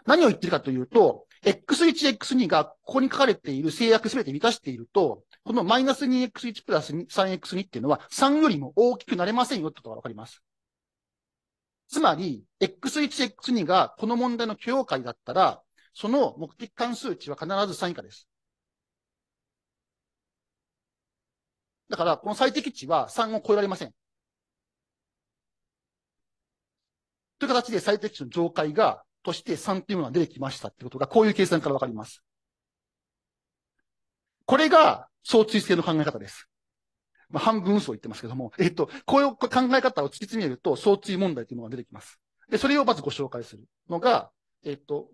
何を言ってるかというと、x1、x2 がここに書かれている制約すべて満たしていると、このマイナス 2x1 プラス 3x2 っていうのは3よりも大きくなれませんよってことがわかります。つまり、x1、x2 がこの問題の許容解だったら、その目的関数値は必ず3以下です。だから、この最適値は3を超えられません。という形で最適値の上階が、として3というものが出てきましたってことが、こういう計算からわかります。これが、相対性の考え方です。まあ、半分嘘を言ってますけども、えっと、こういう考え方を突き詰めると、相対問題というのが出てきます。で、それをまずご紹介するのが、えっと、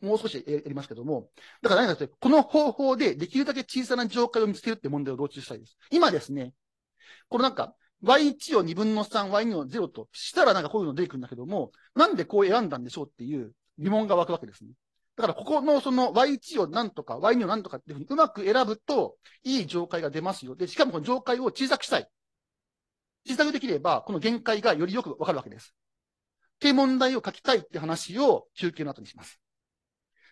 もう少しやりますけども、だから何かというと、この方法でできるだけ小さな状態を見つけるって問題を導入したいです。今ですね、このなんか、y1 を2分の3、y2 を0としたらなんかこういうの出てくるんだけども、なんでこう選んだんでしょうっていう疑問が湧くわけですね。だからここのその y1 を何とか、y2 を何とかっていうふうにうまく選ぶと、いい状態が出ますよ。で、しかもこの状態を小さくしたい。小さくできれば、この限界がよりよくわかるわけです。っていう問題を書きたいって話を休憩の後にします。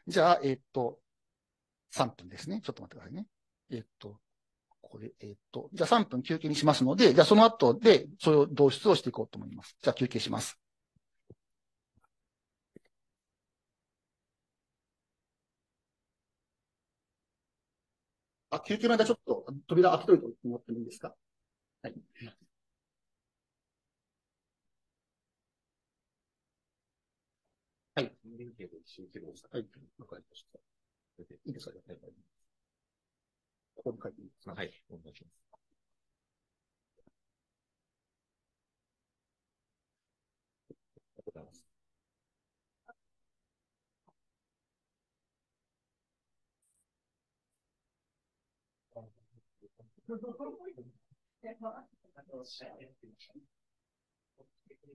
じゃあ、えっと、3分ですね。ちょっと待ってくださいね。えっと、これ、えっと、じゃあ3分休憩にしますので、じゃあその後で、それを導出をしていこうと思います。じゃあ休憩します。あ、休憩の間ちょっと扉開けといてもらってもいいですかはい。はい。人間で一周記録した。はい。わかりました。いいですかはい。ここに書いていいですかはい。お願いします。います。Thank you.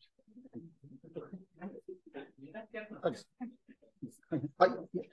はい。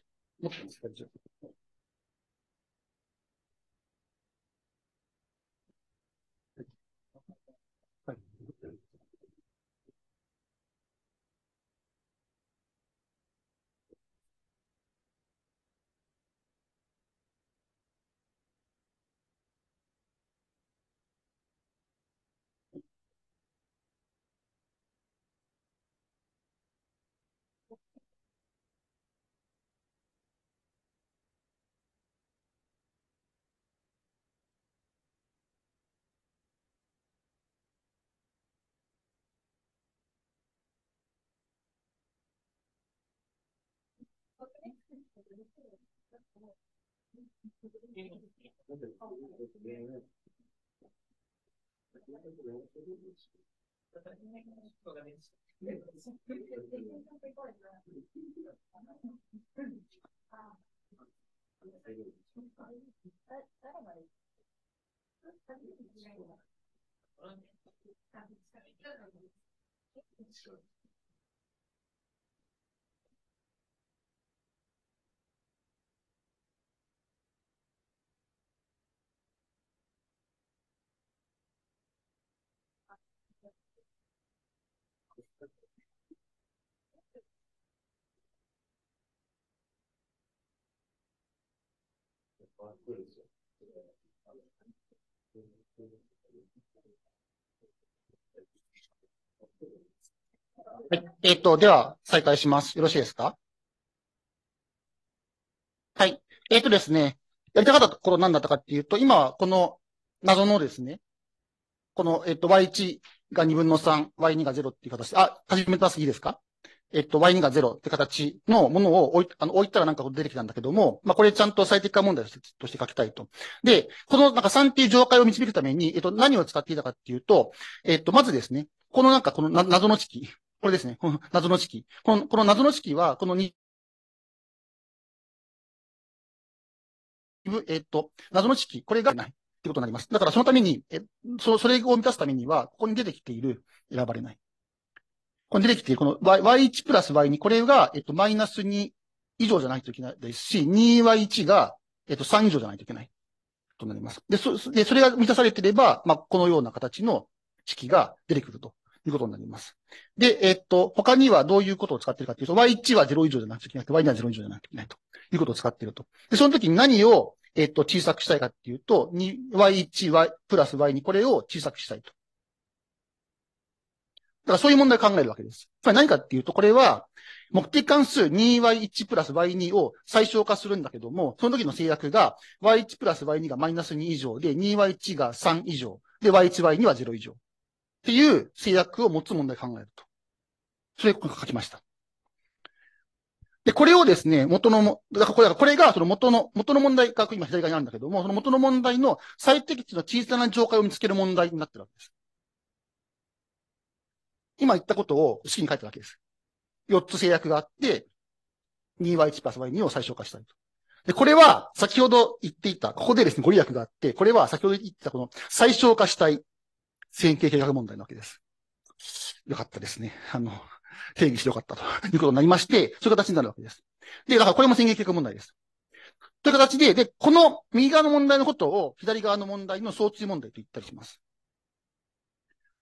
Sure. はい。えっ、ー、と、では、再開します。よろしいですかはい。えっ、ー、とですね、やりたかったところ何だったかっていうと、今はこの謎のですね、この、えっ、ー、と、y1 が2分の 3y2 が0っていう形で、あ、始めたすぎですかえっと、y2 が0って形のものを置いあの置いたらなんか出てきたんだけども、まあ、これちゃんと最適化問題として書きたいと。で、このなんか3っていう状態を導くために、えっと、何を使っていたかっていうと、えっと、まずですね、このなんかこの謎の式、これですね、この謎の式。このこの謎の式は、この2、えっと、謎の式、これがない。ってことになります。だからそのために、えそそれを満たすためには、ここに出てきている、選ばれない。ここに出てきている、この y, y1 プラス y2、これが、えっと、マイナス2以上じゃないといけないですし、2y1 が、えっと、3以上じゃないといけない。となります。で、そ、で、それが満たされていれば、まあ、このような形の式が出てくるということになります。で、えっと、他にはどういうことを使っているかというと、y1 は0以上じゃなくていけなくて、y2 は0以上じゃなくていけないということを使っていると。で、その時に何を、えっと、小さくしたいかっていうと、2y1 y プラス y2 これを小さくしたいと。だからそういう問題を考えるわけです。つまり何かっていうと、これは、目的関数 2y1 プラス y2 を最小化するんだけども、その時の制約が y1 プラス y2 がマイナス2以上で、2y1 が3以上、で y1、y2 は0以上。っていう制約を持つ問題を考えると。それを書きました。で、これをですね、元の、だからこれこれがその元の、元の問題が今左側にあるんだけども、その元の問題の最適値の小さな状態を見つける問題になってるわけです。今言ったことを式に書いたわけです。4つ制約があって、2y1 プラス y2 を最小化したいと。で、これは先ほど言っていた、ここでですね、ご利益があって、これは先ほど言ってたこの最小化したい線形計画問題なわけです。よかったですね。あの、定義してよかったと いうことになりまして、そういう形になるわけです。で、だからこれも言結果問題です。という形で、で、この右側の問題のことを左側の問題の相対問題と言ったりします。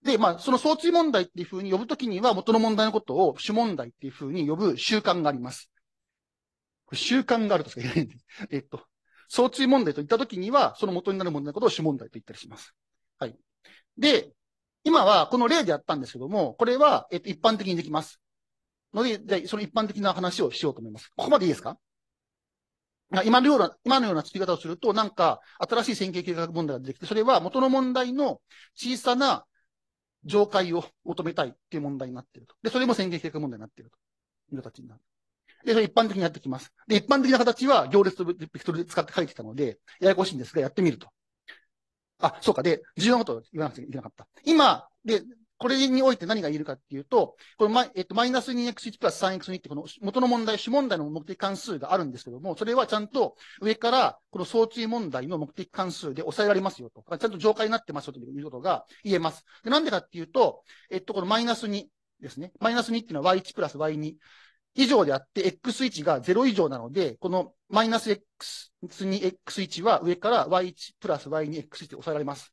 で、まあ、その相対問題っていうふうに呼ぶときには、元の問題のことを主問題っていうふうに呼ぶ習慣があります。これ習慣があるとしか言えないんです。えっと、相対問題と言ったときには、その元になる問題のことを主問題と言ったりします。はい。で、今はこの例でやったんですけども、これは、えっと、一般的にできます。ので、じゃその一般的な話をしようと思います。ここまでいいですか今のような、今のような作り方をすると、なんか、新しい線形計画問題が出てきて、それは元の問題の小さな上階を求めたいっていう問題になっていると。で、それも線形計画問題になっているという形になる。で、それ一般的にやってきます。で、一般的な形は行列とベクトルで使って書いてきたので、ややこしいんですが、やってみると。あ、そうか。で、重要なことを言わなくていけなかった。今、で、これにおいて何が言えるかっていうと、このマ,、えっと、マイナス 2x1 プラス 3x2 ってこの元の問題、主問題の目的関数があるんですけども、それはちゃんと上からこの相追問題の目的関数で抑えられますよと。ちゃんと上階になってますよということが言えます。で、なんでかっていうと、えっと、このマイナス2ですね。マイナス2っていうのは y1 プラス y2 以上であって、x1 が0以上なので、このマイナス x 2 x1 は上から y1 プラス y 2 x1 で抑えられます。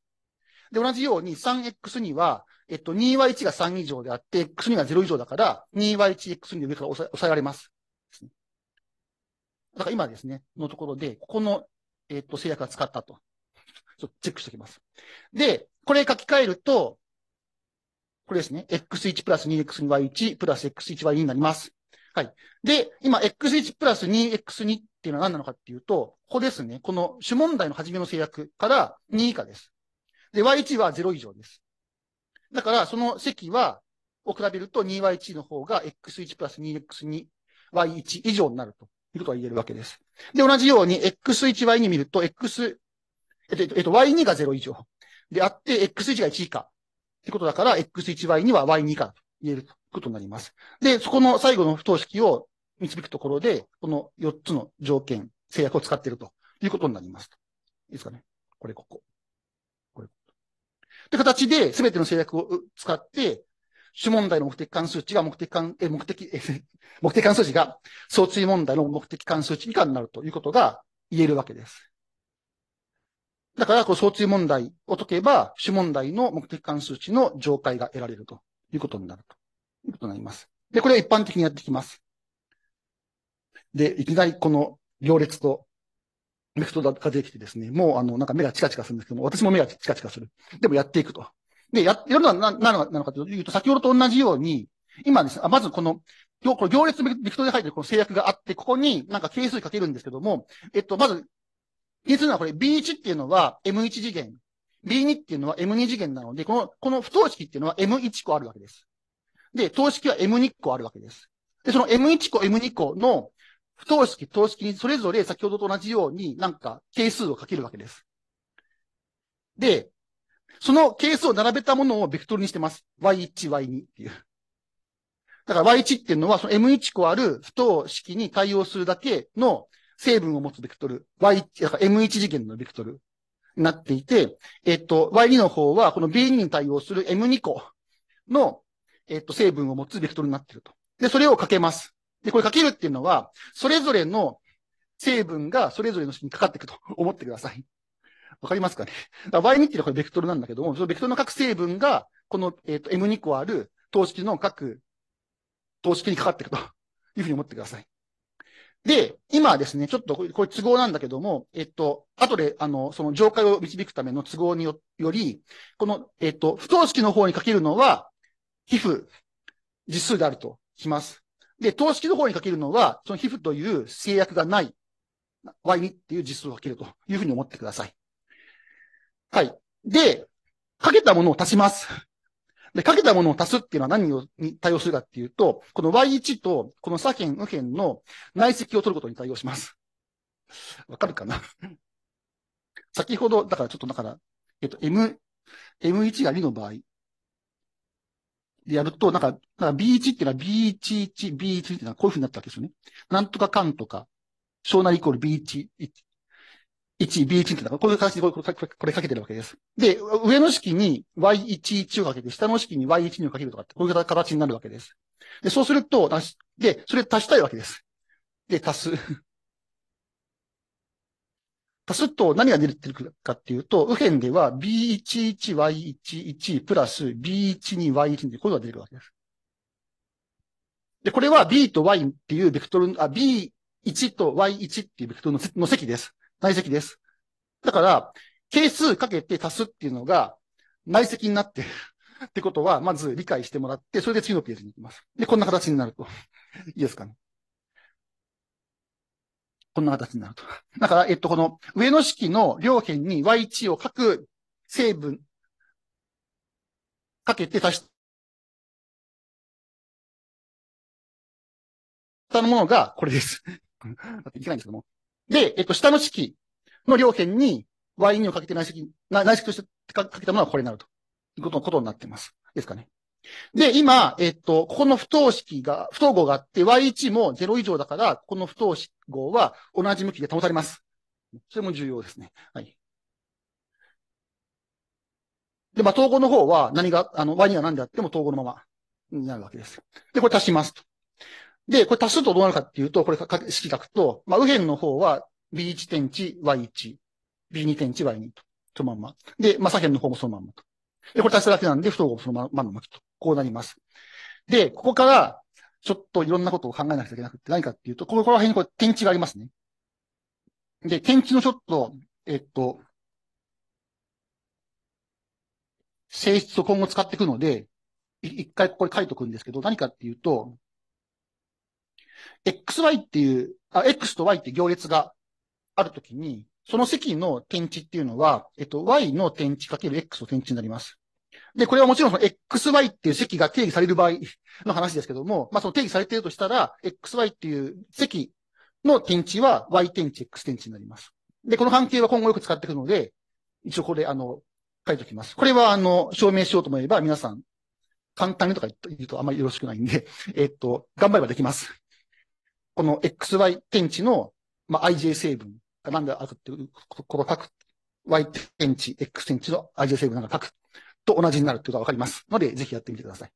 で、同じように 3x には、えっと、2y1 が3以上であって、x2 が0以上だから、2y1x2 で上から抑え抑えられます。だから今ですね、のところで、ここの、えっと、制約が使ったと。ちょっとチェックしておきます。で、これ書き換えると、これですね。x1 プラス 2x2y1 プラス x1y2 になります。はい。で、今、x1 プラス 2x2 っっていうのは何なのかっていうと、ここですね。この主問題の初めの制約から2以下です。で、y1 は0以上です。だから、その積は、を比べると 2y1 の方が x1 プラス 2x2y1 以上になるということが言えるわけです。で、同じように x1y2 見ると x、えっと、えっと、y2 が0以上であって x1 が1以下ってことだから x1y2 は y2 以下と言えるということになります。で、そこの最後の不等式を導くところで、この4つの条件、制約を使っているということになります。いいですかね。これ、ここ。これ、という形で、すべての制約を使って、主問題の目的関数値が目的関、え、目的、え、目的関数値が、相追問題の目的関数値以下になるということが言えるわけです。だから、こ相追問題を解けば、主問題の目的関数値の上階が得られるということになるということになります。で、これは一般的にやってきます。で、いきなりこの行列と、ベクトルができてですね、もうあの、なんか目がチカチカするんですけども、私も目がチカチカする。でもやっていくと。で、や、やるのはな、なのなのかというと、先ほどと同じように、今ですね、まずこの、この行列ベクトルで入ってるこの制約があって、ここになんか係数かけるんですけども、えっと、まず、係数のはこれ B1 っていうのは M1 次元、B2 っていうのは M2 次元なので、この、この不等式っていうのは M1 個あるわけです。で、等式は M2 個あるわけです。で、その M1 個、M2 個の不等式、等式にそれぞれ先ほどと同じようになんか係数をかけるわけです。で、その係数を並べたものをベクトルにしてます。y1、y2 っていう。だから y1 っていうのはその m1 個ある不等式に対応するだけの成分を持つベクトル。y1、だから m1 次元のベクトルになっていて、えっと、y2 の方はこの b2 に対応する m2 個の、えっと、成分を持つベクトルになっていると。で、それをかけます。で、これかけるっていうのは、それぞれの成分がそれぞれの人にかかっていくと 思ってください。わかりますかねだから Y2 っていうのはこれベクトルなんだけども、そのベクトルの各成分が、この、えっ、ー、と M2 個ある等式の各等式にかかっていくと いうふうに思ってください。で、今ですね、ちょっとこれ都合なんだけども、えっと、後で、あの、その上階を導くための都合により、この、えっと、不等式の方にかけるのは、皮膚、実数であるとします。で、等式の方にかけるのは、その皮膚という制約がない y2 っていう実数をかけるというふうに思ってください。はい。で、かけたものを足します。で、かけたものを足すっていうのは何をに対応するかっていうと、この y1 とこの左辺右辺の内積を取ることに対応します。わかるかな 先ほど、だからちょっとだから、えっと、m、m1 が2の場合、やると、なんか、なんか B1 っていうのは B11、B1 っていうのはこういう風になったわけですよね。なんとかかんとか、小なりイコール B1、1、B1 っていうのはこういう形でこれこれかけてるわけです。で、上の式に Y11 をかけて、下の式に Y12 をかけるとかって、こういう形になるわけです。で、そうすると、で、それ足したいわけです。で、足す。足すと何が出てくるかっていうと、右辺では B11Y11 プラス B12Y12 でこういうのが出てくるわけです。で、これは B と Y っていうベクトル、あ、B1 と Y1 っていうベクトルのの積です。内積です。だから、係数かけて足すっていうのが内積になってるってことは、まず理解してもらって、それで次のページに行きます。で、こんな形になると。いいですかね。こんな形になると。だから、えっと、この上の式の両辺に y1 を書く成分かけて足したものがこれです。いけないんですけども。で、えっと、下の式の両辺に y2 をかけて内式、内式としてかけたものはこれになるということことになってます。ですかね。で、今、えっと、ここの不等式が、不等号があって、y1 も0以上だから、この不等式号は同じ向きで保たれます。それも重要ですね。はい。で、まあ、統合の方は何が、あの、y2 が何であっても統合のままになるわけです。で、これ足しますと。で、これ足すとどうなるかっていうと、これ式書くと、まあ、右辺の方は b1 点値 y1、b2 点値 y2 と。そのまんま。で、まあ、左辺の方もそのまんまと。で、これ足しただけなんで、不等号もそのままの向きと。こうなります。で、ここから、ちょっといろんなことを考えなくちゃいけなくて、何かっていうと、ここら辺にこれ点値がありますね。で、点値のちょっと、えっと、性質を今後使っていくので、一回ここに書いとくんですけど、何かっていうと、xy っていう、あ、x と y って行列があるときに、その席の点値っていうのは、えっと、y の点値かける x の点値になります。で、これはもちろんその XY っていう積が定義される場合の話ですけども、まあその定義されているとしたら、XY っていう積の点値は Y 点値、X 点値になります。で、この関係は今後よく使っていくので、一応これ、あの、書いておきます。これは、あの、証明しようと思えば、皆さん、簡単にとか言うとあんまりよろしくないんで、えっと、頑張ればできます。この XY 点値の、まあ、IJ 成分が何であるっていうことを書く。Y 点値、X 点値の IJ 成分なんか書く。と同じになるってことがわかりますので、ぜひやってみてください。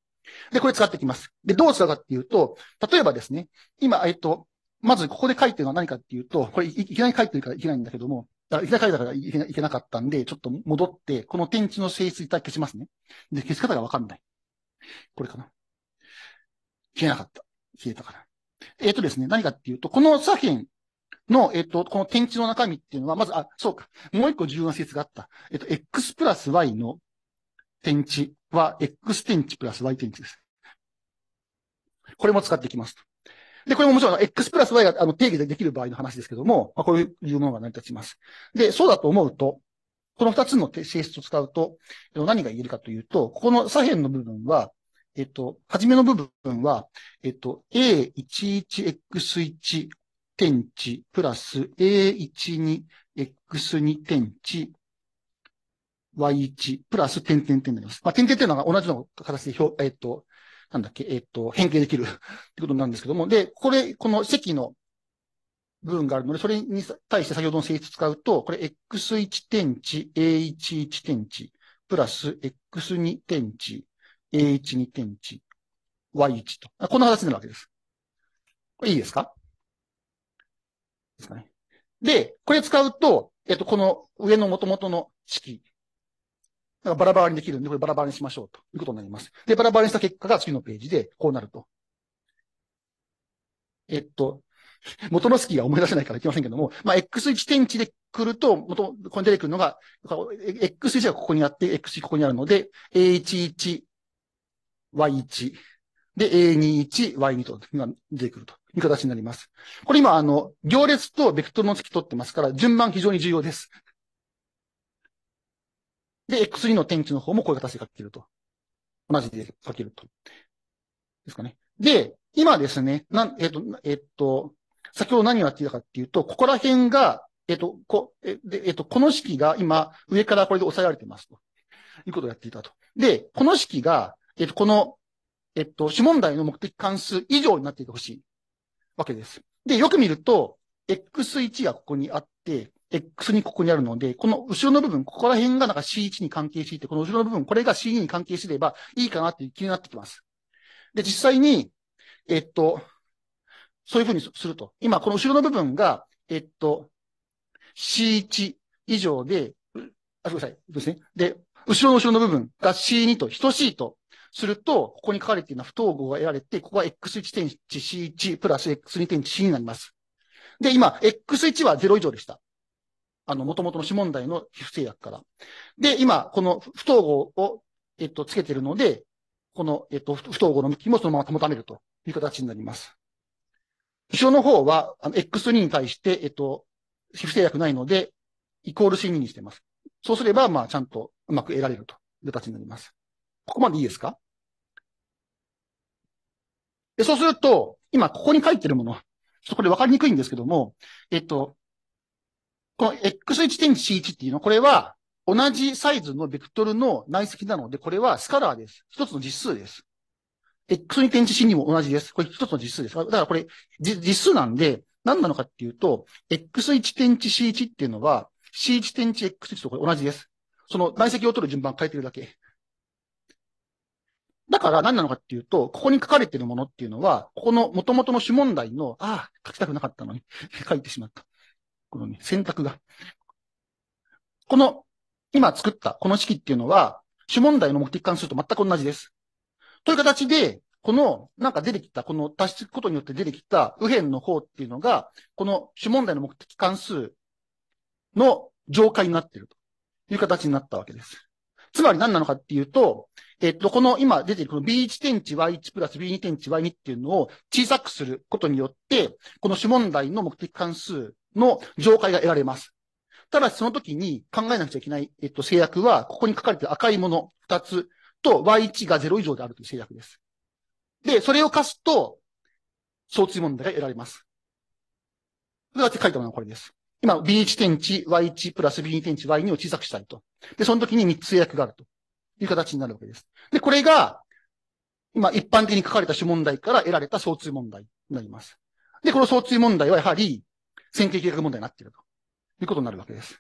で、これ使っていきます。で、どう使うかっていうと、例えばですね、今、えっと、まずここで書いてるのは何かっていうと、これいきなり書いてるからいけないんだけども、いきなり書いたからいけないけなかったんで、ちょっと戻って、この点値の性質一体消しますね。で、消し方がわかんない。これかな。消えなかった。消えたかな。えっ、とですね、何かっていうと、この左辺の、えっ、と、この点値の中身っていうのは、まず、あ、そうか。もう一個重要な性質があった。えっ、と、x プラス y の点値は X 点値プラス Y 点値です。これも使っていきます。で、これももちろん X プラス Y があの定義でできる場合の話ですけども、まあ、こういうものが成り立ちます。で、そうだと思うと、この二つの性質を使うと、何が言えるかというと、ここの左辺の部分は、えっと、初めの部分は、えっと、A11X1 点値プラス A12X2 点値 y1 プラス点点点になります。まあ、点点点のが同じの形で表、えっ、ー、と、なんだっけ、えっ、ー、と、変形できるってことなんですけども、で、これ、この積の部分があるので、それに対して先ほどの性質使うと、これ x1 点値、a11 点値、プラス x2 点値、a12 点値、y1 と。こんな形になるわけです。これいいですかですかね。で、これ使うと、えっと、この上の元々の式だからバラバラにできるんで、これバラバラにしましょうということになります。で、バラバラにした結果が次のページでこうなると。えっと、元のスキーが思い出せないからいけませんけども、まあ、X1 点値で来ると、元、こに出てくるのが、X1 がここにあって、X1 ここにあるので、A11、Y1。で、A21、Y2 と出てくるという形になります。これ今、あの、行列とベクトルの式取ってますから、順番非常に重要です。で、x 2の天気の方もこういう形で書けると。同じで書けると。ですかね。で、今ですね、なん、えっ、と、えっ、と、先ほど何をやっていたかっていうと、ここら辺が、えっ、と、こ、ええっ、と、この式が今、上からこれで抑えられてますと。いうことをやっていたと。で、この式が、えっ、と、この、えっ、と、主問題の目的関数以上になっていてほしいわけです。で、よく見ると、x1 がここにあって、X にここにあるので、この後ろの部分、ここら辺がなんか C1 に関係していて、この後ろの部分、これが C2 に関係してればいいかなっていう気になってきます。で、実際に、えっと、そういうふうにすると。今、この後ろの部分が、えっと、C1 以上で、あ、ごめんなさい。ですね。で、後ろの後ろの部分が C2 と等しいとすると、ここに書かれているのは不等号が得られて、ここは X1 点値 C1 プラス X2 点値 C になります。で、今、X1 は0以上でした。あの、元々の主問題の非不正約から。で、今、この不統合を、えっと、つけてるので、この、えっと、不統合の向きもそのまま保たれるという形になります。後ろの方は、あの、X2 に対して、えっと、非不正約ないので、イコール C2 にしてます。そうすれば、まあ、ちゃんとうまく得られるという形になります。ここまでいいですかでそうすると、今、ここに書いてるもの、ちょっとこれ分かりにくいんですけども、えっと、この X1 点 C1 っていうのは、これは同じサイズのベクトルの内積なので、これはスカラーです。一つの実数です。X2 点 C2 も同じです。これ一つの実数です。だからこれ、実数なんで、何なのかっていうと、X1 点 C1 っていうのは、C1 点 X1 とこれ同じです。その内積を取る順番を変えてるだけ。だから何なのかっていうと、ここに書かれてるものっていうのは、ここの元々の主問題の、ああ、書きたくなかったのに 書いてしまった。このね、選択が。この、今作ったこの式っていうのは、主問題の目的関数と全く同じです。という形で、この、なんか出てきた、この足しくことによって出てきた右辺の方っていうのが、この主問題の目的関数の上階になっているという形になったわけです。つまり何なのかっていうと、えっと、この今出ているこの B1 点値 Y1 プラス B2 点値 Y2 っていうのを小さくすることによって、この主問題の目的関数の上階が得られます。ただしその時に考えなくちゃいけない、えっと、制約は、ここに書かれている赤いもの2つと Y1 が0以上であるという制約です。で、それを課すと、相対問題が得られます。それが書いたものはこれです。今、B1 点値 Y1 プラス B2 点値 Y2 を小さくしたいと。で、その時に3つ制約があるという形になるわけです。で、これが、今、一般的に書かれた主問題から得られた相通問題になります。で、この相通問題はやはり、線形計画問題になっているということになるわけです。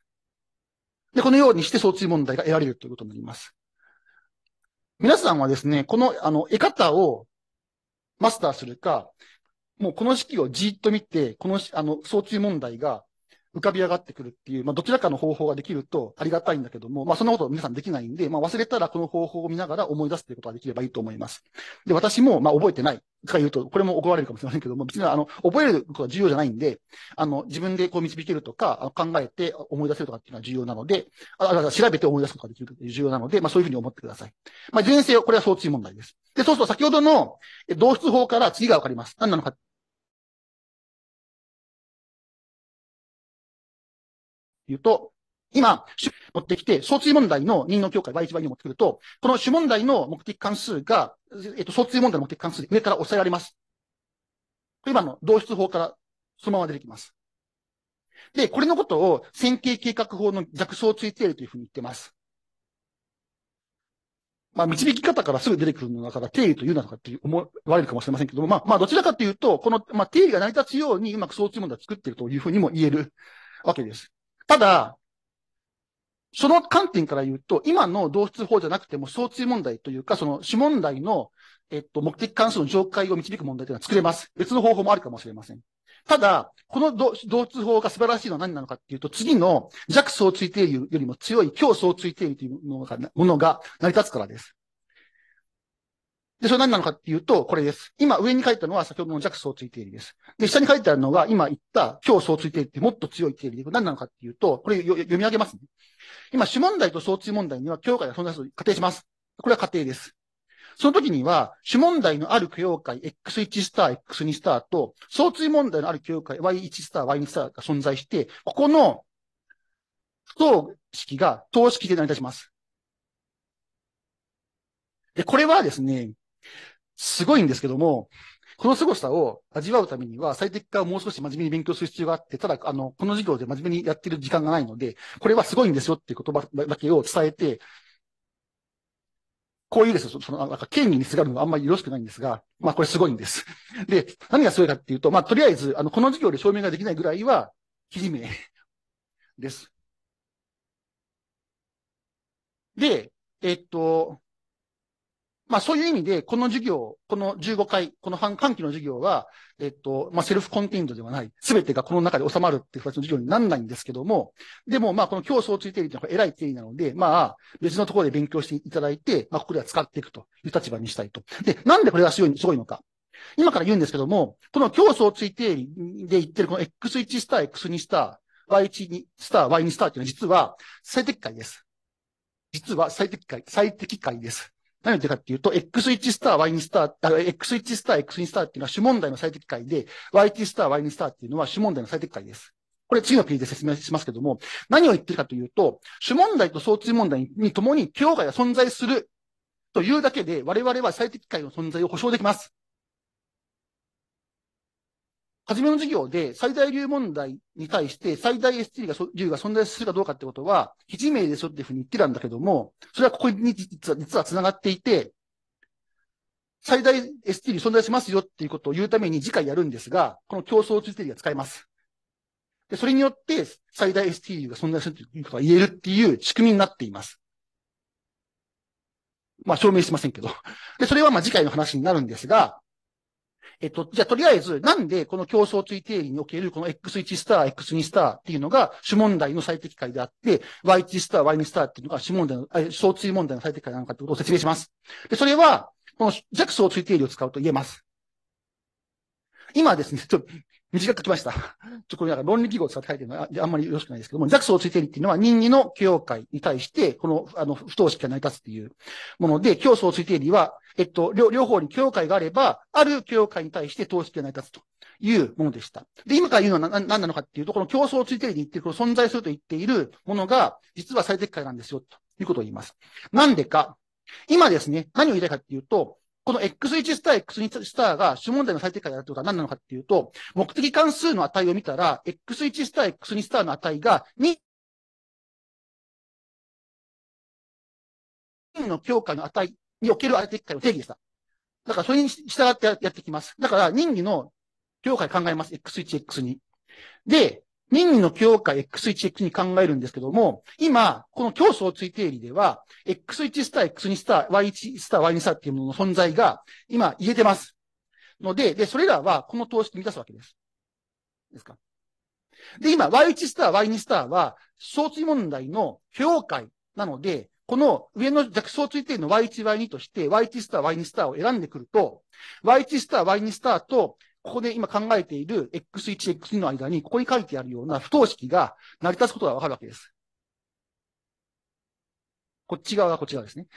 で、このようにして相通問題が得られるということになります。皆さんはですね、この、あの、得方をマスターするか、もうこの式をじっと見て、この、あの、相通問題が浮かび上がってくるっていう、まあ、どちらかの方法ができるとありがたいんだけども、まあ、そんなこと皆さんできないんで、まあ、忘れたらこの方法を見ながら思い出すっていうことができればいいと思います。で、私も、ま覚えてないか言うと、これも怒られるかもしれませんけども、別に、あの、覚えることは重要じゃないんで、あの、自分でこう導けるとか、考えて思い出せるとかっていうのは重要なので、あ、だから調べて思い出すことができるという重要なので、まあ、そういうふうに思ってください。まあ、前世、これは相追問題です。で、そうすると先ほどの同質法から次がわかります。何なのかいうと、今、主持ってきて、相追問題の任能境界 Y1、Y2 を持ってくると、この主問題の目的関数が、えっと、相追問題の目的関数で上から抑えられます。今の同質法からそのまま出てきます。で、これのことを線形計画法の弱相追定理というふうに言ってます。まあ、導き方からすぐ出てくるのだから定理というなとかって思われるかもしれませんけども、まあ、まあ、どちらかというと、この、まあ、定理が成り立つようにうまく相追問題を作っているというふうにも言えるわけです。ただ、その観点から言うと、今の同質法じゃなくても、相追問題というか、その主問題の、えっと、目的関数の上階を導く問題というのは作れます。別の方法もあるかもしれません。ただ、この同通法が素晴らしいのは何なのかっていうと、次の弱相追定理よりも強い強相追定理というものが成り立つからです。で、それ何なのかっていうと、これです。今、上に書いたのは先ほどの弱相対定理です。で、下に書いてあるのが、今言った強相対定理ってもっと強い定理で、これ何なのかっていうと、これ読み上げますね。今、主問題と相対問題には、境会が存在する仮定します。これは仮定です。その時には、主問題のある教会 X1 スター、X2 スターと、相対問題のある教会 Y1 スター、Y2 スターが存在して、ここの不等式が等式で成り立ちます。で、これはですね、すごいんですけども、この凄さを味わうためには、最適化をもう少し真面目に勉強する必要があって、ただ、あの、この授業で真面目にやってる時間がないので、これはすごいんですよっていう言葉だけを伝えて、こういうですその、なんか、権利にすがるのはあんまりよろしくないんですが、まあ、これすごいんです。で、何がすごいかっていうと、まあ、とりあえず、あの、この授業で証明ができないぐらいは、記事名です。で、えっと、まあそういう意味で、この授業、この15回、この半半期の授業は、えっと、まあセルフコンテインドではない、すべてがこの中で収まるっていう形の授業にならないんですけども、でもまあこの競争ついているというのは偉い定義なので、まあ別のところで勉強していただいて、まあここでは使っていくという立場にしたいと。で、なんでこれがすごいすごいのか。今から言うんですけども、この競争つ定理で言ってるこの X1 スター、X2 スター、Y1 スター、Y2 スターっていうのは実は最適解です。実は最適解、最適解です。何るかっていうと、X1 スター、Y2 スター、あ X1 スター、X2 スターっていうのは主問題の最適解で、YT スター、Y2 スターっていうのは主問題の最適解です。これ次のページで説明しますけども、何を言ってるかというと、主問題と相対問題にともに境外が存在するというだけで、我々は最適解の存在を保証できます。初めの授業で最大流問題に対して最大 ST が流が存在するかどうかってことは、非名でしょっていうふうに言ってたんだけども、それはここに実は、実は繋がっていて、最大 ST に存在しますよっていうことを言うために次回やるんですが、この競争中定理が使えます。で、それによって最大 ST 流が存在するということが言えるっていう仕組みになっています。まあ、証明してませんけど。で、それはまあ次回の話になるんですが、えっと、じゃあとりあえず、なんでこの競争追定理におけるこの X1 スター、X2 スターっていうのが主問題の最適解であって、Y1 スター、Y2 スターっていうのが主問題の、相追問題の最適解なのかということを説明します。で、それは、この弱相追定理を使うと言えます。今ですね、ちょっと短くきました。ちょ、っとこれなんか論理記号を使って書いてるのはあんまりよろしくないですけども、弱層をついてるっていうのは任意の境会に対して、この、あの、不等式が成り立つっていうもので、競争をついてるは、えっと、両方に境会があれば、ある境会に対して等式が成り立つというものでした。で、今から言うのは何なのかっていうと、この競争ついてるに言ってる、この存在すると言っているものが、実は最適解なんですよ、ということを言います。なんでか、今ですね、何を言いたいかっていうと、この X1 スター、X2 スターが主問題の最適化であるということは何なのかっていうと、目的関数の値を見たら、X1 スター、X2 スターの値が2の強化の値における当て機の定義でした。だからそれに従ってやってきます。だから任意の強化で考えます。X1、X2。で、任意の強化 X1、X2 考えるんですけども、今、この競争追定理では、X1 スター、X2 スター、Y1 スター、Y2 スターっていうものの存在が、今、言えてます。ので、で、それらは、この等式に満たすわけです。ですか。で、今、Y1 スター、Y2 スターは、相対問題の評価なので、この上の弱相対定の Y1、Y2 として、Y1 スター、Y2 スターを選んでくると、Y1 スター、Y2 スターとここで今考えている X1、X2 の間に、ここに書いてあるような不等式が成り立つことがわかるわけです。こっち側がこっち側ですね。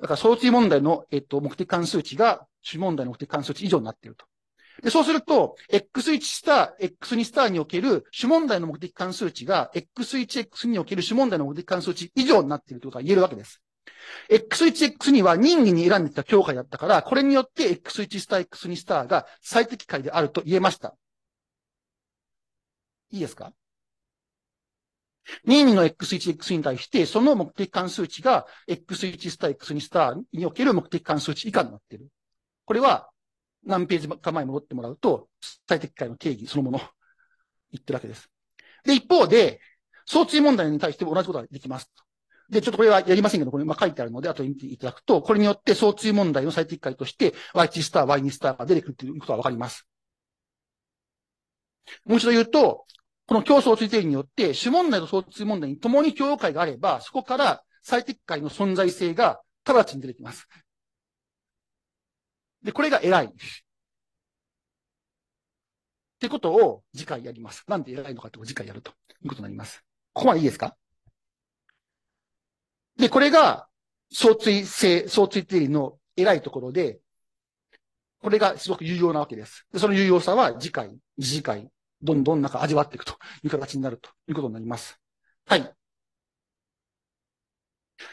だから、相対問題の、えっと、目的関数値が、主問題の目的関数値以上になっていると。で、そうすると、X1 スター、X2 スターにおける主問題の目的関数値が、X1、X2 における主問題の目的関数値以上になっているということが言えるわけです。X1X には任意に選んできた境界だったから、これによって X1 スター X2 スターが最適解であると言えました。いいですか任意の X1、X2 に対して、その目的関数値が X1 スター X2 スターにおける目的関数値以下になっている。これは何ページか前に戻ってもらうと、最適解の定義そのもの 言ってるわけです。で、一方で、相対問題に対しても同じことができます。で、ちょっとこれはやりませんけど、これ、まあ、書いてあるので、後で見ていただくと、これによって相対問題の最適解として、Y1 スター、Y2 スターが出てくるということがわかります。もう一度言うと、この競争追定理によって、主問題と相対問題に共に共用解があれば、そこから最適解の存在性が直ちに出てきます。で、これが偉い。ってことを次回やります。なんで偉いのかって次回やるということになります。ここまでいいですかで、これが、相対性、相対定理の偉いところで、これがすごく有用なわけです。でその有用さは次回、次回、どんどんなんか味わっていくという形になるということになります。はい。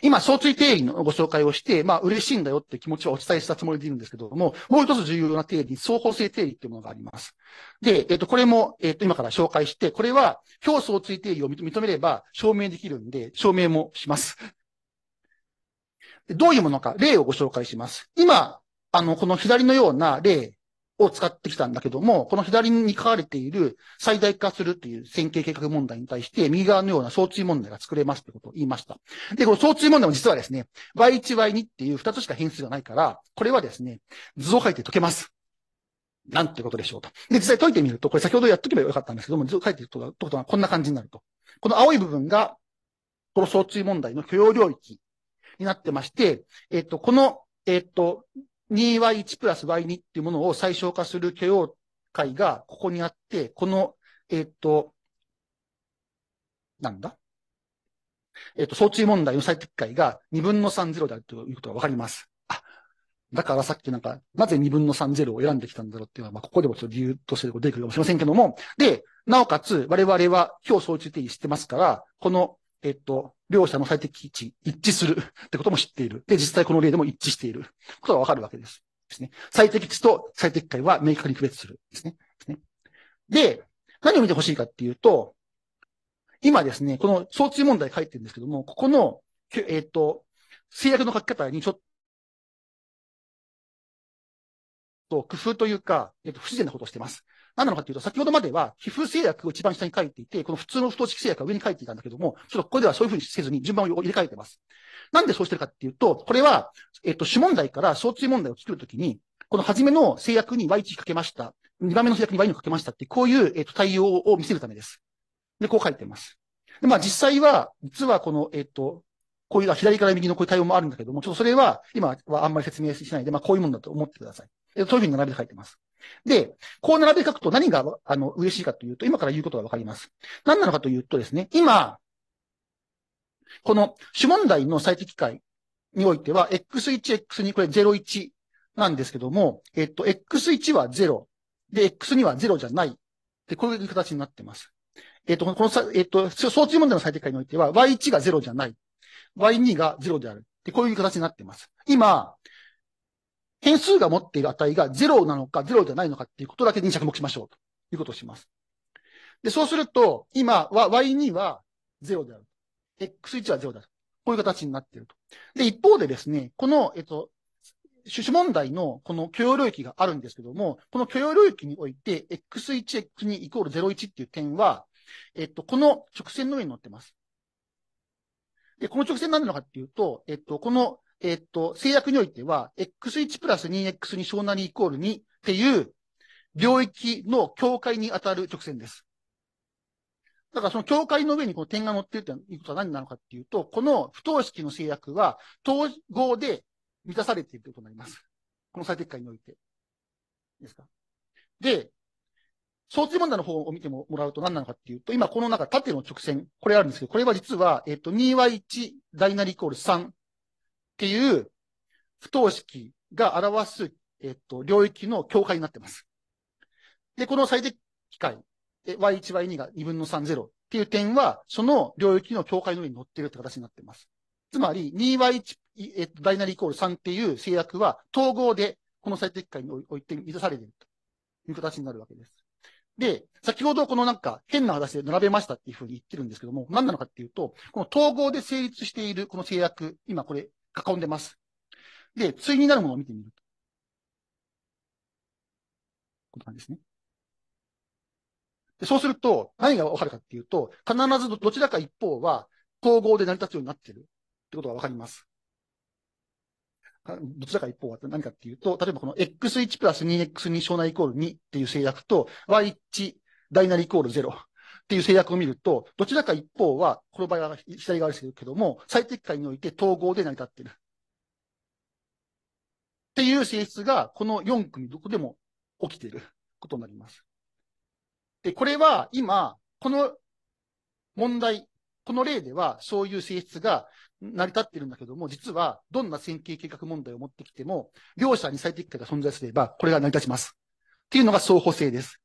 今、相対定理のご紹介をして、まあ、嬉しいんだよって気持ちはお伝えしたつもりでいるんですけども、もう一つ重要な定理、双方性定理っていうものがあります。で、えっ、と、これも、えっ、と、今から紹介して、これは、表相対定理を認めれば証明できるんで、証明もします。どういうものか、例をご紹介します。今、あの、この左のような例を使ってきたんだけども、この左に書かれている最大化するという線形計画問題に対して、右側のような相追問題が作れますということを言いました。で、この相追問題も実はですね、y1、y2 っていう2つしか変数がないから、これはですね、図を書いて解けます。なんてことでしょうと。で、実際解いてみると、これ先ほどやっとけばよかったんですけども、図を書いていくことがこんな感じになると。この青い部分が、この相追問題の許容領域になってまして、えっと、この、えっと、2y1 プラス y2 っていうものを最小化する許容解がここにあって、この、えっと、なんだえっと、相追問題の最適解が2分の3ゼロであるということがわかります。あ、だからさっきなんか、なぜ2分の3ゼロを選んできたんだろうっていうのは、まあ、ここでもちょっと理由として出てくるかもしれませんけども、で、なおかつ、我々は今日相追定義してますから、このえっと、両者の最適値一致する ってことも知っている。で、実際この例でも一致していることがわかるわけです。ですね。最適値と最適解は明確に区別するですね。で何を見てほしいかっていうと、今ですね、この相対問題書いてるんですけども、ここの、えっ、ー、と、制約の書き方にちょっと工夫というか、えっ、ー、と、不自然なことをしてます。何なのかというと、先ほどまでは、皮膚制約を一番下に書いていて、この普通の不等式制約は上に書いていたんだけども、ちょっとここではそういうふうにせずに順番を入れ替えてます。なんでそうしてるかっていうと、これは、えっと、主問題から小対問題を作るときに、この初めの制約に y 値かけました。2番目の制約に y 値かけましたって、こういう、えっと、対応を見せるためです。で、こう書いてます。で、まあ実際は、実はこの、えっと、こういう、左から右のこういう対応もあるんだけども、ちょっとそれは、今はあんまり説明しないで、まあこういうものだと思ってください。そういうふうに並べて書いてます。で、こう並べ書くと何が、あの、嬉しいかというと、今から言うことがわかります。何なのかというとですね、今、この主問題の最適解においては、x1、x2、これ01なんですけども、えっと、x1 は0、で、x2 は0じゃない。で、こういう形になってます。えっと、このえっと、相対問題の最適解においては、y1 が0じゃない。y2 が0である。で、こういう形になってます。今、変数が持っている値が0なのか0じゃないのかっていうことだけに着目しましょうということをします。で、そうすると、今は y2 は0である。x1 は0である。こういう形になっていると。で、一方でですね、この、えっと、種子問題のこの許容領域があるんですけども、この許容領域において、x1、x2 イコール01っていう点は、えっと、この直線の上に乗ってます。で、この直線なんなのかっていうと、えっと、このえっと、制約においては、x1 プラス 2x に小なりイコール2っていう領域の境界に当たる直線です。だからその境界の上にこの点が乗ってるということは何なのかっていうと、この不等式の制約は統合で満たされているということになります。この最適解において。ですか。で、相対問題の方を見てもらうと何なのかっていうと、今この中縦の直線、これあるんですけど、これは実は、えっと、2y1 大なりイコール3っていう不等式が表す、えっと、領域の境界になってます。で、この最適解、y1、y2 が2分の3、0っていう点は、その領域の境界の上に乗ってるって形になってます。つまり、2y1、えっと、ダイナリーイコール3っていう制約は、統合で、この最適解において満たされているという形になるわけです。で、先ほどこのなんか変な話で並べましたっていうふうに言ってるんですけども、何なのかっていうと、この統合で成立しているこの制約、今これ囲んでます。で、対になるものを見てみると。ことなんですね。でそうすると、何がわかるかっていうと、必ずどちらか一方は統合で成り立つようになってるってことがわかります。どちらか一方は何かっていうと、例えばこの x1 プラス 2x2 小内イコール2っていう制約と、y1 大なりイコール0。っていう制約を見ると、どちらか一方は、この場合は左側ですけども、最適解において統合で成り立っている。っていう性質が、この4組どこでも起きていることになります。で、これは今、この問題、この例ではそういう性質が成り立っているんだけども、実はどんな線形計画問題を持ってきても、両者に最適解が存在すれば、これが成り立ちます。っていうのが双方性です。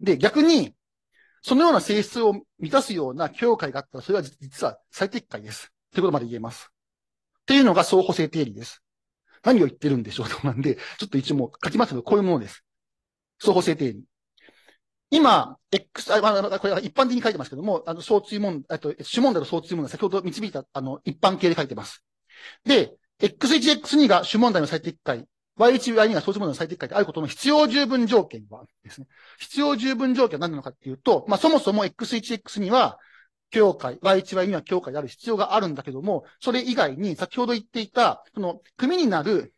で、逆に、そのような性質を満たすような境界があったら、それは実は最適解です。ということまで言えます。っていうのが相方性定理です。何を言ってるんでしょうとなんで、ちょっと一応もう書きますけど、こういうものです。相方性定理。今、X、あ、まあ、これは一般的に書いてますけども、あの、相追問、っと、主問題の相追問題、先ほど導いた、あの、一般形で書いてます。で、X1、X2 が主問題の最適解 Y1、y にはそうモデもの最適解であることの必要十分条件はですね。必要十分条件は何なのかっていうと、まあ、そもそも X1、X には、境界、Y1、y には境界である必要があるんだけども、それ以外に、先ほど言っていた、その、組になる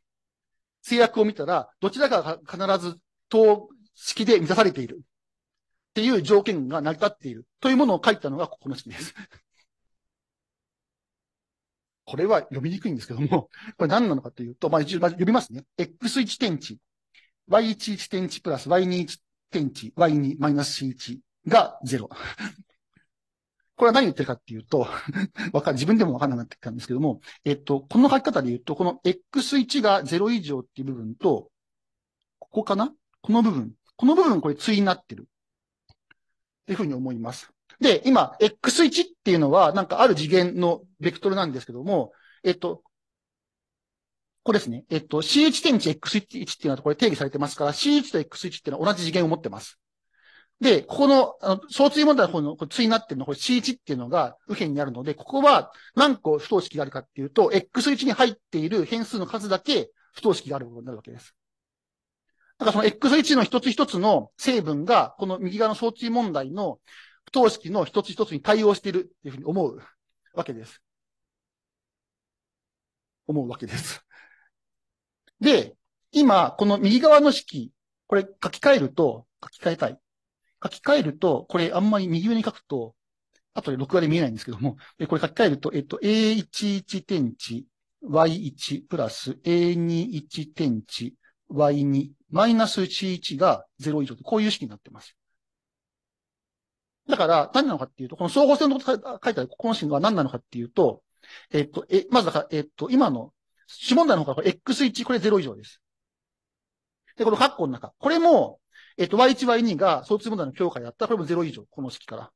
制約を見たら、どちらかが必ず等式で満たされている。っていう条件が成り立っている。というものを書いたのがここの式です。これは読みにくいんですけども、これ何なのかというと、まあ一応、まあ、読みますね。x1 点値、y11 点値プラス y21 点値、y2 マイナス c1 が0。これは何言ってるかっていうと、わか自分でもわかんなくなってきたんですけども、えっと、この書き方で言うと、この x1 が0以上っていう部分と、ここかなこの部分。この部分、これ対になってる。っていうふうに思います。で、今、X1 っていうのは、なんかある次元のベクトルなんですけども、えっと、これですね。えっと、C1 点値 X1 っていうのはこれ定義されてますから、C1 と X1 っていうのは同じ次元を持ってます。で、ここの、あの、相対問題の方の、これ、対になってるの、これ C1 っていうのが右辺にあるので、ここは何個不等式があるかっていうと、X1 に入っている変数の数だけ不等式があることになるわけです。だからその X1 の一つ一つの成分が、この右側の相対問題の等式の一つ一つに対応しているというふうに思うわけです。思うわけです。で、今、この右側の式、これ書き換えると、書き換えたい。書き換えると、これあんまり右上に書くと、後で録画で見えないんですけども、これ書き換えると、えっと、A11 点値 Y1 プラス A21 点値 Y2 マイナス C1 が0以上こういう式になってます。だから何なのかっていうと、この総合性のこと書いてあるここの本心は何なのかっていうと、えっと、え、まずだから、えっと、今の、主問題の方これ X1、これ0以上です。で、この括弧の中。これも、えっと、Y1、Y2 が相通問題の境界だったら、これも0以上、この式から。っ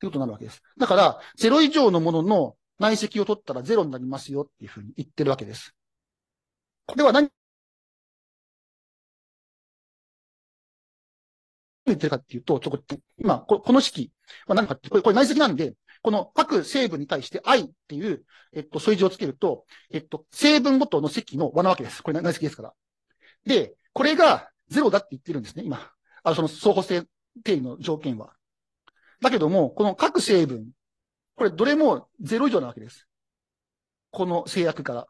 てことになるわけです。だから、0以上のものの内積を取ったら0になりますよっていうふうに言ってるわけです。これは何言ってるかっていうと、ちょっと今こ、この式は何かって、これこれ内積なんで、この各成分に対して i っていう、えっと、数字をつけると、えっと、成分ごとの積の和なわけです。これ内積ですから。で、これが0だって言ってるんですね、今。あの、その相互性定理の条件は。だけども、この各成分、これどれも0以上なわけです。この制約から。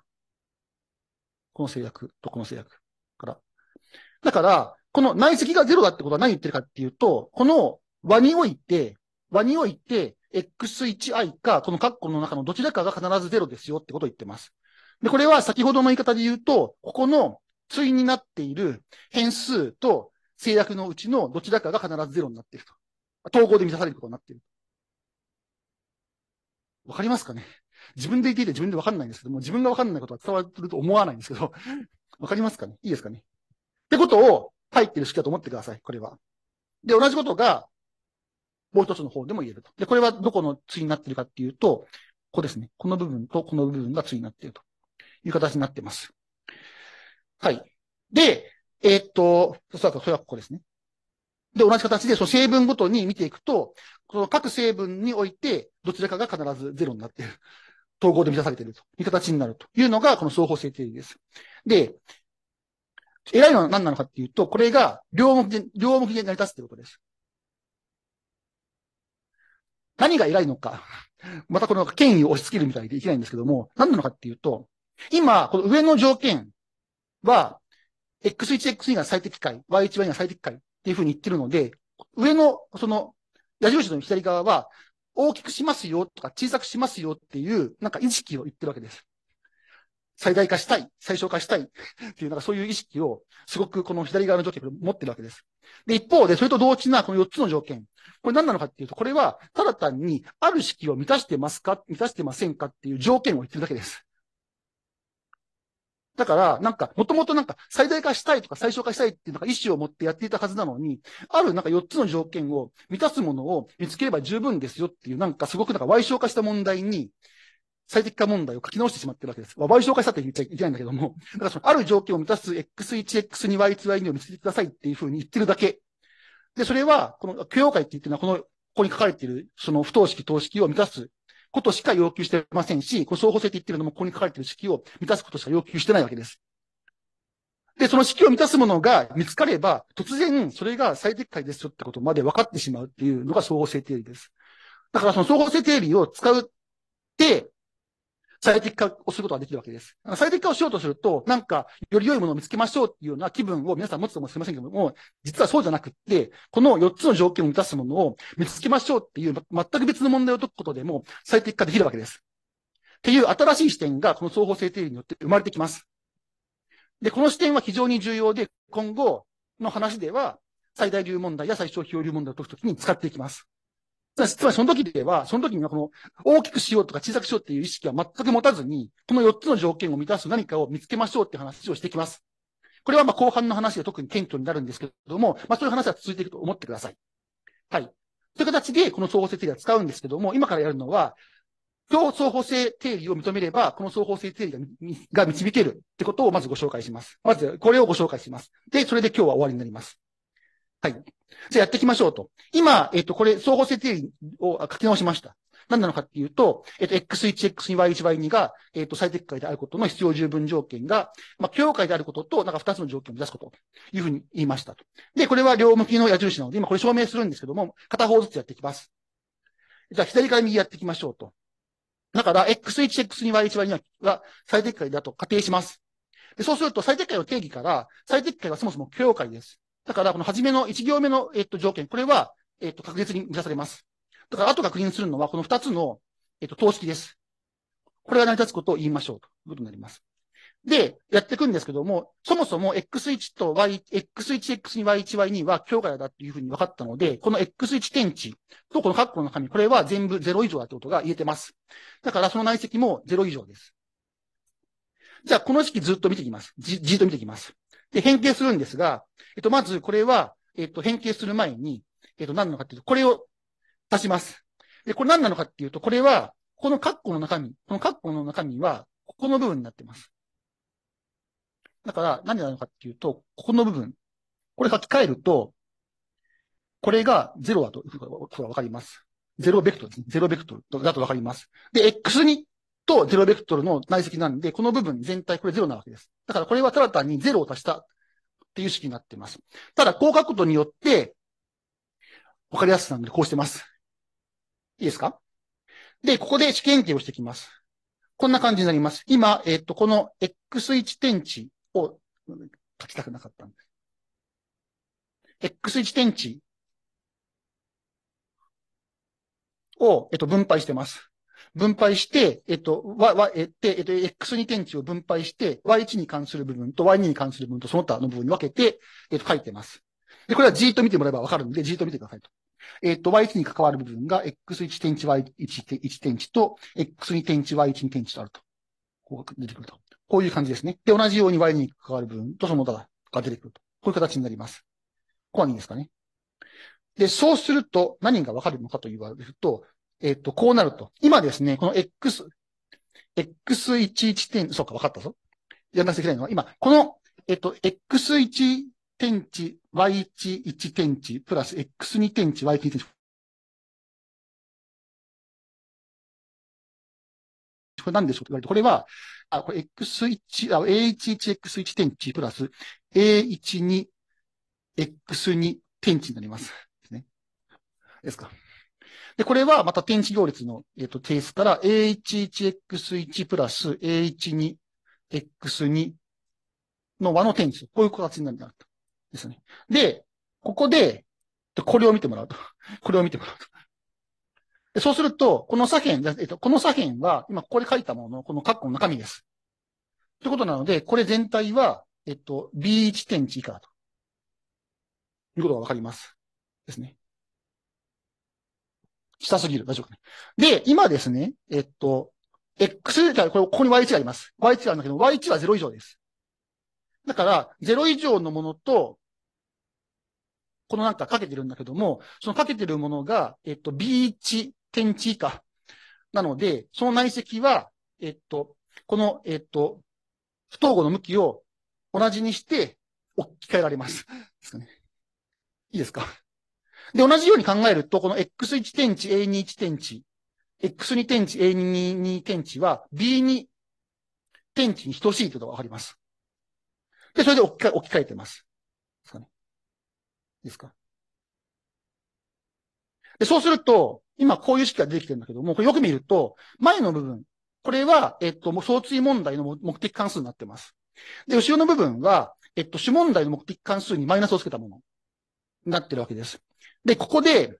この制約とこの制約から。だから、この内積が0だってことは何言ってるかっていうと、この和において、和において、x1i か、この括弧の中のどちらかが必ず0ですよってことを言ってます。で、これは先ほどの言い方で言うと、ここの対になっている変数と制約のうちのどちらかが必ず0になっていると。統合で満たされることになっている。わかりますかね自分で言っていて自分でわかんないんですけども、自分がわかんないことは伝わると思わないんですけど、わかりますかねいいですかねってことを入ってる式だと思ってください、これは。で、同じことが、もう一つの方でも言えると。で、これはどこの対になってるかっていうと、ここですね。この部分とこの部分が対になっているという形になってます。はい。で、えー、っと、そしたらそれはここですね。で、同じ形で、その成分ごとに見ていくと、この各成分において、どちらかが必ずゼロになっている。統合で満たされているという形になるというのが、この双方性定理です。で、偉いのは何なのかっていうと、これが両目で、両目で成り立つってことです。何が偉いのか。またこの権威を押し付けるみたいでいけないんですけども、何なのかっていうと、今、この上の条件は、X1、X2 が最適解、Y1、Y2 が最適解っていうふうに言ってるので、上の、その、矢印の左側は、大きくしますよとか小さくしますよっていう、なんか意識を言ってるわけです。最大化したい、最小化したい っていう、なんかそういう意識を、すごくこの左側の条件持ってるわけです。で、一方で、それと同時なこの4つの条件。これ何なのかっていうと、これは、ただ単に、ある式を満たしてますか、満たしてませんかっていう条件を言ってるだけです。だから、なんか、もともとなんか、最大化したいとか最小化したいっていうなんか意思を持ってやっていたはずなのに、あるなんか4つの条件を満たすものを見つければ十分ですよっていう、なんかすごくなんか歪償化した問題に、最適化問題を書き直してしまってるわけです。まあ、賠紹介したって言っちゃいけないんだけども、だからそのある条件を満たす X1、X2、y 2 Y2 を見つけてくださいっていうふうに言ってるだけ。で、それは、この許容会って言ってるのは、この、ここに書かれている、その不等式、等式を満たすことしか要求してませんし、この双方性って言ってるのも、ここに書かれている式を満たすことしか要求してないわけです。で、その式を満たすものが見つかれば、突然、それが最適解ですよってことまで分かってしまうっていうのが総合性定理です。だからその総合性定理を使って、最適化をすることができるわけです。最適化をしようとすると、なんか、より良いものを見つけましょうっていうような気分を皆さん持つかもしれませんけども、実はそうじゃなくって、この4つの条件を満たすものを見つけましょうっていう、全く別の問題を解くことでも最適化できるわけです。っていう新しい視点が、この双方性定理によって生まれてきます。で、この視点は非常に重要で、今後の話では、最大流問題や最小費用流問題を解くときに使っていきます。つまりその時では、その時にはこの大きくしようとか小さくしようっていう意識は全く持たずに、この4つの条件を満たす何かを見つけましょうって話をしてきます。これはまあ後半の話で特に顕著になるんですけれども、まあそういう話は続いていくと思ってください。はい。という形でこの双方性定理は使うんですけども、今からやるのは、今日双方性定理を認めれば、この双方性定理が導けるってことをまずご紹介します。まずこれをご紹介します。で、それで今日は終わりになります。はい。じゃあやっていきましょうと。今、えっと、これ、総合性定理を書き直しました。何なのかっていうと、えっと、x1、x2、y1、y2 が、えっと、最適解であることの必要十分条件が、まあ、境界であることと、なんか二つの条件を出すこと、というふうに言いましたと。で、これは両向きの矢印なので、今これ証明するんですけども、片方ずつやっていきます。じゃあ、左から右やっていきましょうと。だから、x1、x2、y1、y2 が最適解だと仮定します。でそうすると、最適解の定義から、最適解はそもそも境界です。だから、この初めの1行目の、えっと、条件、これは、えっと、確実に満たされます。だから、後確認するのは、この2つの、えっと、等式です。これが成り立つことを言いましょう、ということになります。で、やっていくんですけども、そもそも x1 と y、x1、x2、y1、y2 は強化やだっていうふうに分かったので、この x1 点値とこのカッコの紙、これは全部0以上だってことが言えてます。だからその内積も0以上です。じゃあ、この式ずっと見ていきます。じ、じっと見ていきます。で、変形するんですが、えっと、まずこれは、えっと、変形する前に、えっと、何なのかっていうと、これを足します。で、これ何なのかっていうと、これは、このカッコの中身、このカッコの中身は、ここの部分になってます。だから、何なのかっていうと、ここの部分。これ書き換えると、これが0だと、わかります。0ベクトルですね。0ベクトルだとわかります。で、x にと0ベクトルの内積なんで、この部分全体これ0なわけです。だからこれはただ単に0を足したっていう式になっています。ただ、こう書くことによって、わかりやすくなるので、こうしてます。いいですかで、ここで試験形をしていきます。こんな感じになります。今、えっ、ー、と、この x1 点値を書きたくなかったんです。x1 点値を、えっ、ー、と、分配してます。分配して、えっと、y、y、えっと、えっと、x に点値を分配して、y1 に関する部分と y2 に関する部分とその他の部分に分けて、えっと、書いてます。で、これはじーっと見てもらえばわかるんで、じーっと見てくださいと。えっと、y1 に関わる部分が x1 点値 y1 点値と x2 点値 y1 点値とあると。こう出てくると。こういう感じですね。で、同じように y2 に関わる部分とその他が出てくると。こういう形になります。ここはいいですかね。で、そうすると何がわかるのかと言われると、えっ、と、こうなると。今ですね、この X、X11 点、そうか、分かったぞ。やらなきゃいけないのは、今、この、えっ、と、X1 点値、Y11 点値、プラス X2 点値、Y2 点値。これ何でしょうって言われて、これは、あ、これ X1、あ、A11X1 点値プラス A12X2 点値になります。ですね。ですか。で、これはまた天地行列の、えっ、ー、と定数から A11x1 プラス A12x2 の和の天数。こういう形になるんだですね。で、ここで、これを見てもらうと。これを見てもらうと。でそうすると、この左辺、えっ、と、この左辺は、今ここで書いたものの、この括弧の中身です。ということなので、これ全体は、えっと、B1.1 以下だと。いうことがわかります。ですね。下すぎる。大丈夫かね。で、今ですね、えっと、X データ、これ、ここに y 値があります。y 値があるんだけど、y 値は0以上です。だから、0以上のものと、このなんかかけてるんだけども、そのかけてるものが、えっと、b 値、点値以下。なので、その内積は、えっと、この、えっと、不等号の向きを同じにして置き換えられます。ですかね。いいですかで、同じように考えると、この X1 点値、A21 点値、X2 点値、A22 点値は B2 点値に等しいというとがわかります。で、それで置き換え、置き換えてます。ですかね。ですか。で、そうすると、今こういう式が出てきてるんだけども、これよく見ると、前の部分、これは、えっと、もう相対問題の目的関数になってます。で、後ろの部分は、えっと、主問題の目的関数にマイナスをつけたものになってるわけです。で、ここで、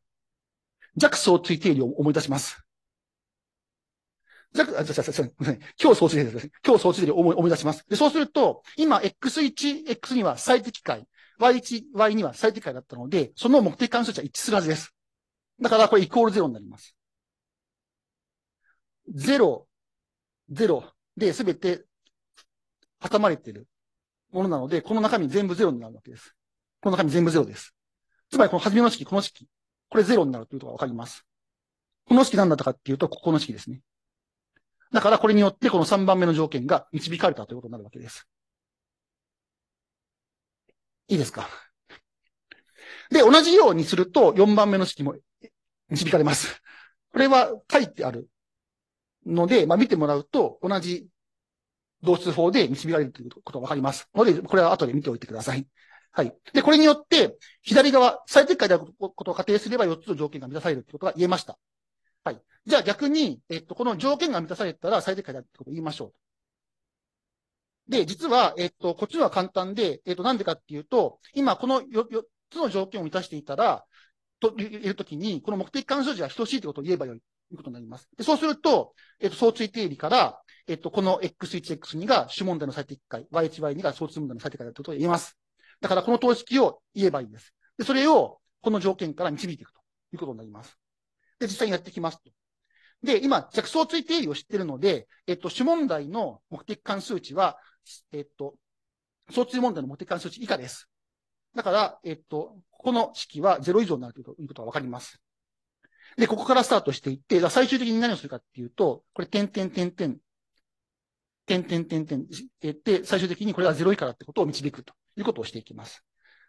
弱相対定理を思い出します。弱、あ、すいません、今日相追定理です。今日相対定理を思い出します。で、そうすると、今、x1、x2 は最適解、y1、y2 は最適解だったので、その目的関数値は一致するはずです。だから、これイコール0になります。0、0で全て挟まれているものなので、この中身全部0になるわけです。この中身全部0です。つまりこの初めの式、この式、これゼロになるということがわかります。この式何だったかっていうと、ここの式ですね。だからこれによってこの3番目の条件が導かれたということになるわけです。いいですかで、同じようにすると4番目の式も導かれます。これは書いてあるので、まあ見てもらうと同じ同数法で導かれるということがわかります。ので、これは後で見ておいてください。はい。で、これによって、左側、最適解であることを仮定すれば4つの条件が満たされるということが言えました。はい。じゃあ逆に、えっと、この条件が満たされたら最適解であるってことを言いましょう。で、実は、えっと、こっちのは簡単で、えっと、なんでかっていうと、今、この 4, 4つの条件を満たしていたら、というときに、この目的関数値は等しいということを言えばよい、ということになります。でそうすると、えっと、相対定理から、えっと、この x1、x2 が主問題の最適解、y1、y2 が相対問題の最適解だということを言えます。だからこの等式を言えばいいです。で、それをこの条件から導いていくということになります。で、実際にやっていきますと。で、今、着想追定理を知ってるので、えっと、主問題の目的関数値は、えっと、相対問題の目的関数値以下です。だから、えっと、ここの式は0以上になるということがわかります。で、ここからスタートしていって、最終的に何をするかっていうと、これ、点点点点、点点点点、えって、最終的にこれが0以下だってことを導くということをしていきます。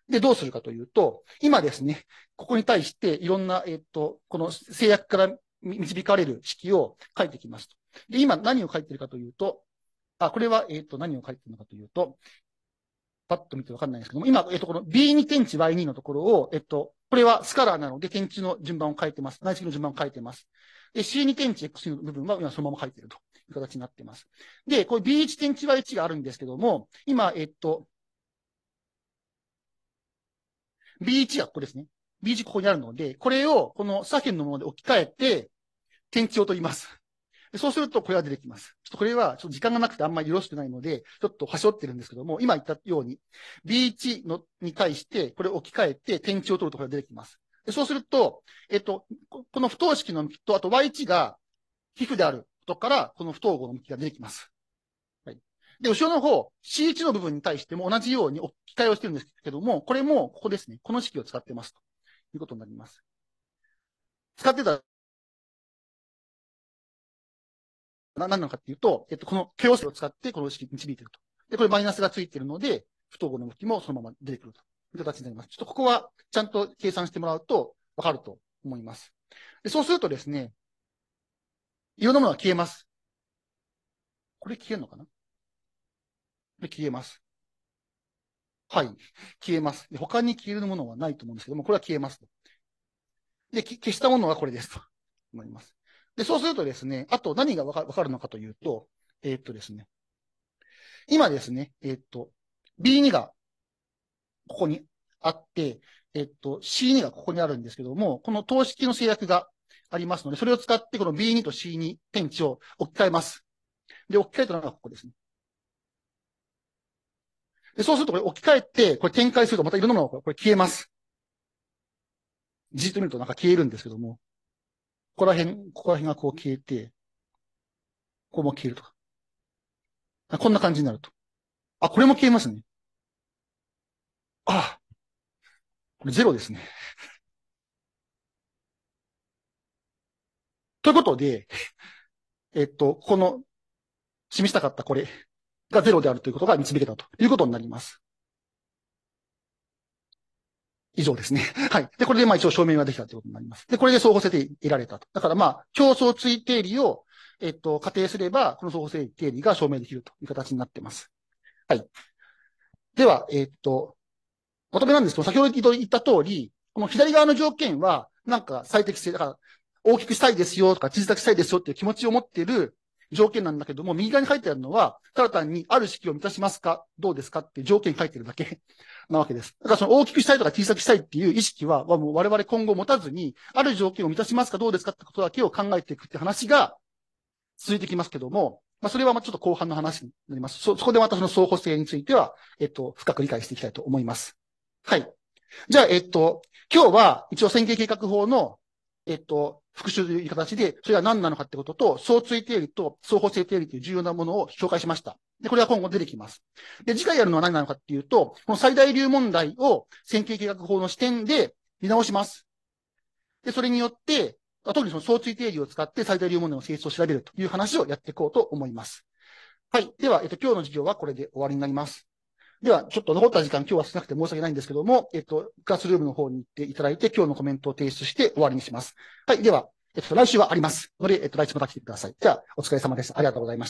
で、どうするかというと、今ですね、ここに対していろんな、えっ、と、この制約から導かれる式を書いてきますと。で、今何を書いてるかというと、あ、これは、えっ、と、何を書いてるのかというと、パッと見てわかんないんですけども、今、えっ、と、この B2 点値 Y2 のところを、えっ、と、これはスカラーなので点値の順番を書いてます。内積の順番を書いてます。で、C2 点値 X の部分は今そのまま書いてるという形になってます。で、これ B1 点値 Y1 があるんですけども、今、えっ、と、B1 がここですね。B1 ここにあるので、これをこの左辺のもので置き換えて、天気をと言います。そうするとこれは出てきます。ちょっとこれはちょっと時間がなくてあんまりよろしくないので、ちょっと端折ってるんですけども、今言ったように B1 のに対してこれを置き換えて天気を取るとこれが出てきます。そうすると、えっと、この不等式の向きと、あと Y1 が皮膚であることから、この不等号の向きが出てきます。で、後ろの方、C1 の部分に対しても同じように置き換えをしてるんですけども、これもここですね。この式を使ってます。ということになります。使ってたな、何なのかっていうと、えっと、この形容詞を使ってこの式導いてると。で、これマイナスがついてるので、不等号の動きもそのまま出てくるという形になります。ちょっとここはちゃんと計算してもらうとわかると思います。で、そうするとですね、いろんなものが消えます。これ消えるのかなで、消えます。はい。消えます。で、他に消えるものはないと思うんですけども、これは消えます。で、消したものはこれです。と 思います。で、そうするとですね、あと何がわかるのかというと、えー、っとですね、今ですね、えー、っと、B2 がここにあって、えー、っと、C2 がここにあるんですけども、この等式の制約がありますので、それを使ってこの B2 と C2 ペンを置き換えます。で、置き換えたのがここですね。で、そうするとこれ置き換えて、これ展開するとまたいろんなのがこれ消えます。じっと見るとなんか消えるんですけども、ここら辺、ここら辺がこう消えて、ここも消えるとか。こんな感じになると。あ、これも消えますね。ああ、これゼロですね。ということで、えっと、この、示したかったこれ。がゼロであるということが導けたということになります。以上ですね。はい。で、これでまあ一応証明ができたということになります。で、これで相互性で得られたと。だからまあ、競争追定理を、えっと、仮定すれば、この相互性定理が証明できるという形になってます。はい。では、えっと、まとめなんですけど、先ほど言った通り、この左側の条件は、なんか最適性、だから、大きくしたいですよとか、小さくしたいですよっていう気持ちを持っている条件なんだけども、右側に書いてあるのは、ただ単にある式を満たしますかどうですかって条件書いてるだけ なわけです。だからその大きくしたいとか小さくしたいっていう意識は、もう我々今後持たずに、ある条件を満たしますかどうですかってことだけを考えていくって話が続いてきますけども、まあ、それはま、ちょっと後半の話になります。そ、そこでまたその双方性については、えっと、深く理解していきたいと思います。はい。じゃあ、えっと、今日は一応線形計画法の、えっと、復習という形で、それは何なのかってことと、相対定理と双方性定理という重要なものを紹介しました。で、これは今後出てきます。で、次回やるのは何なのかっていうと、この最大流問題を線形計画法の視点で見直します。で、それによって、特にその相対定理を使って最大流問題の性質を調べるという話をやっていこうと思います。はい。では、えっと、今日の授業はこれで終わりになります。では、ちょっと残った時間、今日は少なくて申し訳ないんですけども、えっと、クラスルームの方に行っていただいて、今日のコメントを提出して終わりにします。はい、では、えっと、来週はあります。ので、えっと、来週また来てください。じゃあ、お疲れ様です。ありがとうございました。